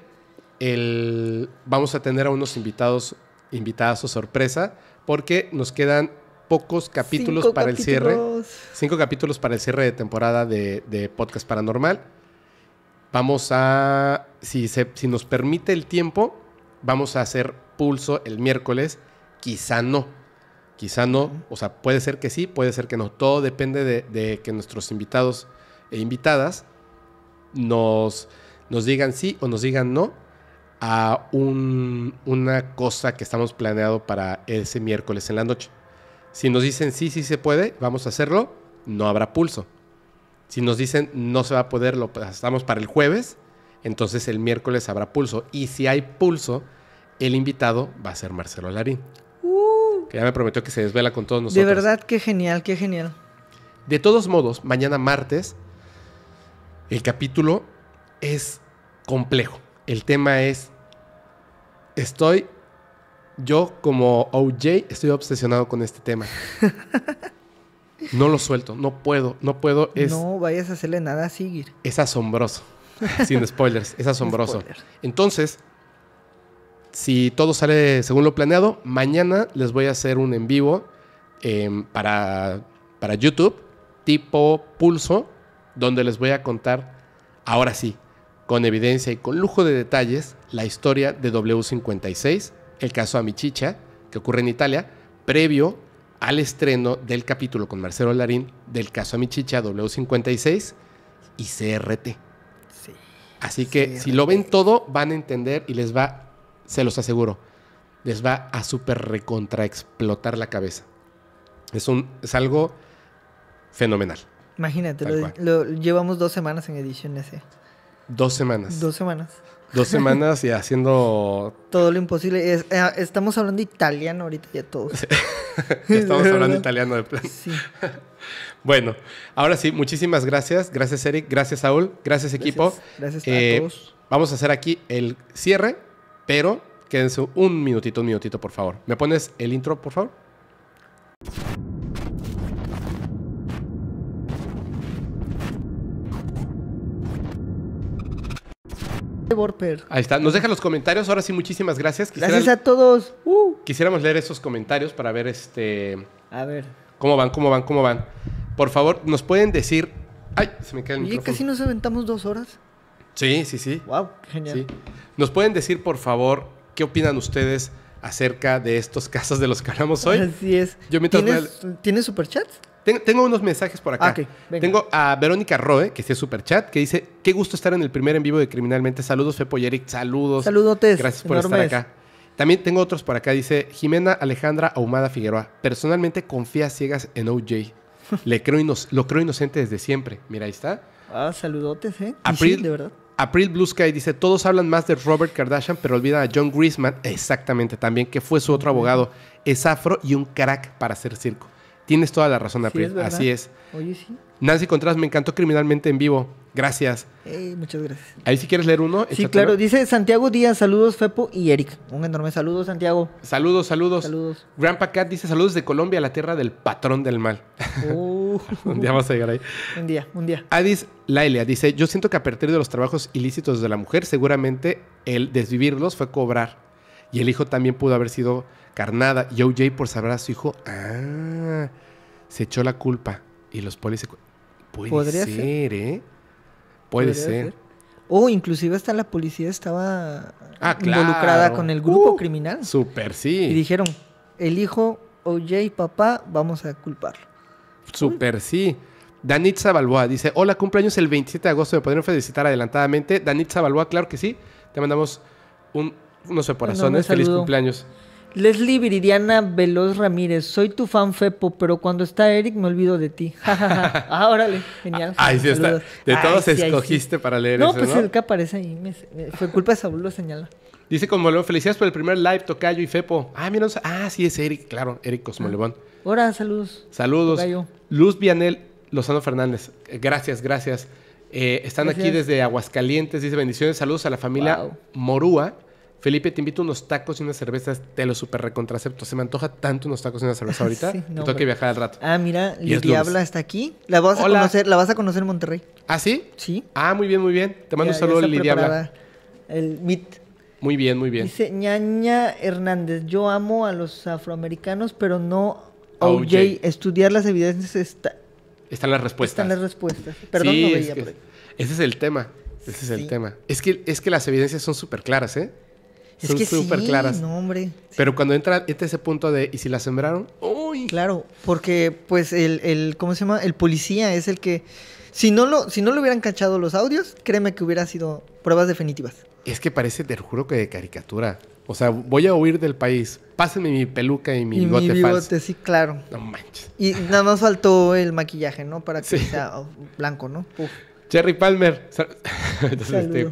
el... vamos a tener a unos invitados, invitadas o sorpresa, porque nos quedan pocos capítulos para el cierre. Cinco capítulos para el cierre de temporada de, de Podcast Paranormal. Vamos a, si, se, si nos permite el tiempo, vamos a hacer pulso el miércoles, quizá no. Quizá no, o sea, puede ser que sí, puede ser que no. Todo depende de, que nuestros invitados e invitadas nos, nos digan sí o nos digan no a un, una cosa que estamos planeado para ese miércoles en la noche. Si nos dicen sí, sí se puede, vamos a hacerlo, no habrá pulso. Si nos dicen no se va a poder, lo pasamos para el jueves entonces el miércoles habrá pulso. Y si hay pulso, el invitado va a ser Marcelo Larín. Uh. que ya me prometió que se desvela con todos nosotros. De verdad, qué genial, qué genial. De todos modos, mañana martes, el capítulo es complejo. El tema es, estoy, yo como OJ, estoy obsesionado con este tema. no lo suelto, no puedo, no puedo. no vayas a hacerle nada a seguir. Es asombroso. Sin spoilers, es asombroso. Entonces, si todo sale según lo planeado, mañana les voy a hacer un en vivo em, para, para YouTube, tipo pulso, donde les voy a contar, ahora sí, con evidencia y con lujo de detalles, la historia de W56, el caso Amichicha, que ocurre en Italia, previo al estreno del capítulo con Marcelo Larín del caso Amichicha W56 y CRT. Así que si lo ven todo, van a entender y les va, se los aseguro, les va a súper recontra explotar la cabeza. Es, un, es algo fenomenal. Imagínate, lo, llevamos dos semanas en edición ese. Dos semanas. Dos semanas. Dos semanas y haciendo... Todo lo imposible. Eh, estamos hablando italiano ahorita ya todos. estamos hablando italiano de plan. Sí. Bueno, ahora sí, muchísimas gracias. Gracias, Eric. Gracias, Saúl. Gracias, equipo. Gracias, a eh, todos. Vamos a hacer aquí el cierre, pero quédense un minutito, un minutito, por favor. ¿Me pones el intro, por favor? Ahí está. Nos deja los comentarios. Ahora sí, muchísimas gracias. gracias a todos. Quisiéramos leer esos comentarios para ver este. A ver. ¿Cómo van? ¿Cómo van? ¿Cómo van? Por favor, nos pueden decir. Ay, se me cae el Oye, casi nos aventamos dos horas. Sí, sí, sí. Wow, genial. Nos pueden decir, por favor, qué opinan ustedes acerca de estos casos de los que hablamos hoy. Así es. Yo ¿Tienes, superchats? tengo unos mensajes por acá. Ah, tengo a Verónica Roe, que sí es superchat, que dice: Qué gusto estar en el primer en vivo de Criminalmente. Saludos, Fepo Yerick. Saludos. Saludotes. Gracias por estar acá. También tengo otros por acá. Dice Jimena Alejandra Ahumada Figueroa. Personalmente confía ciegas en OJ. Le lo creo inocente desde siempre. Mira, ahí está. Ah, saludotes, ¿eh? April, de verdad. April Blue Sky dice, todos hablan más de Robert Kardashian, pero olvidan a John Griezmann, exactamente también, que fue su otro abogado. Es afro y un crack para hacer circo. Tienes toda la razón, April. Así es. Oye, sí. Nancy Contras, me encantó criminalmente en vivo. Gracias. muchas gracias. Ahí si quieres leer uno. Sí, claro. Dice Santiago Díaz, saludos Fepo y Eric. Un enorme saludo, Santiago. Saludos, saludos. Saludos. Grandpa Cat dice saludos de Colombia, la tierra del patrón del mal. Uh. un día vas a llegar ahí. Un día, un día. Adis Lailia dice, yo siento que a partir de los trabajos ilícitos de la mujer, seguramente el desvivirlos fue cobrar. Y el hijo también pudo haber sido carnada. Y OJ por saber a su hijo, ah, se echó la culpa. Y los polis... Puede ¿Podría ser? ¿eh? Puede ser. O oh, inclusive hasta la policía estaba ah, involucrada con el grupo uh, criminal. Súper, sí. Y dijeron, el hijo, OJ, papá, vamos a culparlo. Super sí. Danitza Balboa dice, hola, cumpleaños el 27 de agosto, ¿me podrían felicitar adelantadamente? Danitza Balboa, claro que sí. Te mandamos un, unos sé Feliz cumpleaños. Leslie Viridiana Veloz Ramírez, soy tu fan Fepo, pero cuando está Eric me olvido de ti. ah, órale, genial. Ah, ahí sí está. De todos escogiste para leer no, pues el que aparece ahí. fue culpa de Saúl, lo señala. Dice lo felicidades por el primer live, Tocayo y Fepo. Ah, mira, ah, sí, es Eric, claro, Eric Cosmolebón. Ah, hola, saludos. Saludos. Luz Vianel Lozano Fernández, eh, gracias, gracias. Eh, están aquí desde Aguascalientes, dice bendiciones, saludos a la familia Morúa Felipe, te invito a unos tacos y unas cervezas, de lo super recontracepto. Se me antoja tanto unos tacos y una cerveza ahorita. tengo que viajar al rato. Ah, mira, Lidia habla está aquí. La vas a conocer, la vas a conocer en Monterrey. ¿Ah, sí? Sí. Ah, muy bien, muy bien. Te mando un saludo, Lidia habla. El meet. Muy bien, muy bien. Dice ñaña Hernández, yo amo a los afroamericanos, pero no OJ. Estudiar las evidencias está... Están las respuestas. Están las respuestas. Perdón, no veía. Es ese es el tema. Ese es el tema. Es que, es que las evidencias son súper claras, ¿eh? Es son súper claras. No, hombre. Pero cuando entra, este, ese punto de, ¿y si la sembraron? ¡Uy! Claro, porque pues el, ¿cómo se llama? El policía es el que, si no lo, si no lo hubieran cachado los audios, créeme que hubiera sido pruebas definitivas. Es que parece, te juro que de caricatura. O sea, voy a huir del país. Pásenme mi peluca y mi y bigote, mi bigote sí, claro. No manches. Y nada más faltó el maquillaje, ¿no? Para que sea oh, blanco, ¿no? Cherry Palmer. Entonces, te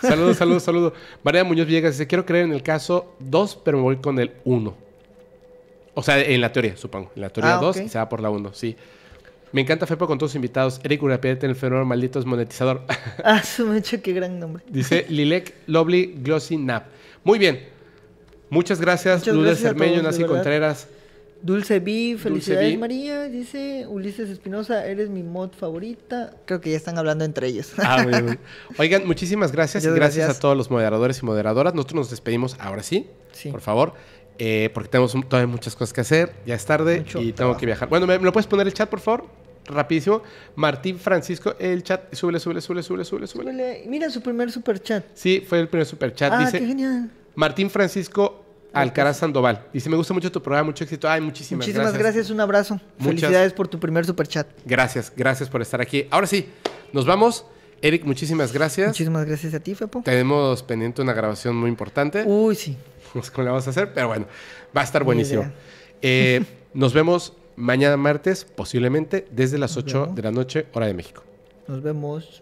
Saludos, saludos, saludos. María Muñoz Villegas dice, quiero creer en el caso 2, pero me voy con el 1. O sea, en la teoría, supongo. En la teoría 2 ah, se va por la 1, sí. Me encanta Fepo con todos sus invitados. Eric en el fenómeno maldito es monetizador. ah, su mecho, qué gran nombre. Dice Lilek Lovely Glossy Nap. Muy bien. Muchas gracias, Muchas Lourdes gracias Cermeño, Nancy Contreras. Dulce B, felicidades María, dice Ulises Espinosa, eres mi mod favorita. Creo que ya están hablando entre ellos. Ah, muy, Oigan, muchísimas gracias gracias, a todos los moderadores y moderadoras. Nosotros nos despedimos ahora sí, por favor. Eh, porque tenemos todavía muchas cosas que hacer, ya es tarde y tengo que viajar. Bueno, ¿me, lo puedes poner el chat, por favor? Rapidísimo. Martín Francisco, el chat, súbele, súbele, súbele, súbele, súbele. Mira su primer super chat. Sí, fue el primer super chat. Ah, dice, qué genial. Martín Francisco Alcaraz Sandoval. Dice, me gusta mucho tu programa, mucho éxito. Ay, muchísimas, muchísimas gracias. un abrazo. Felicidades por tu primer superchat. Gracias, gracias por estar aquí. Ahora sí, nos vamos. Eric, muchísimas gracias. Muchísimas gracias a ti, Fepo. Tenemos pendiente una grabación muy importante. Uy, sí. No cómo la vamos a hacer, pero bueno, va a estar buenísimo. Eh, nos vemos mañana martes, posiblemente desde las 8 de la noche, hora de México. Nos vemos.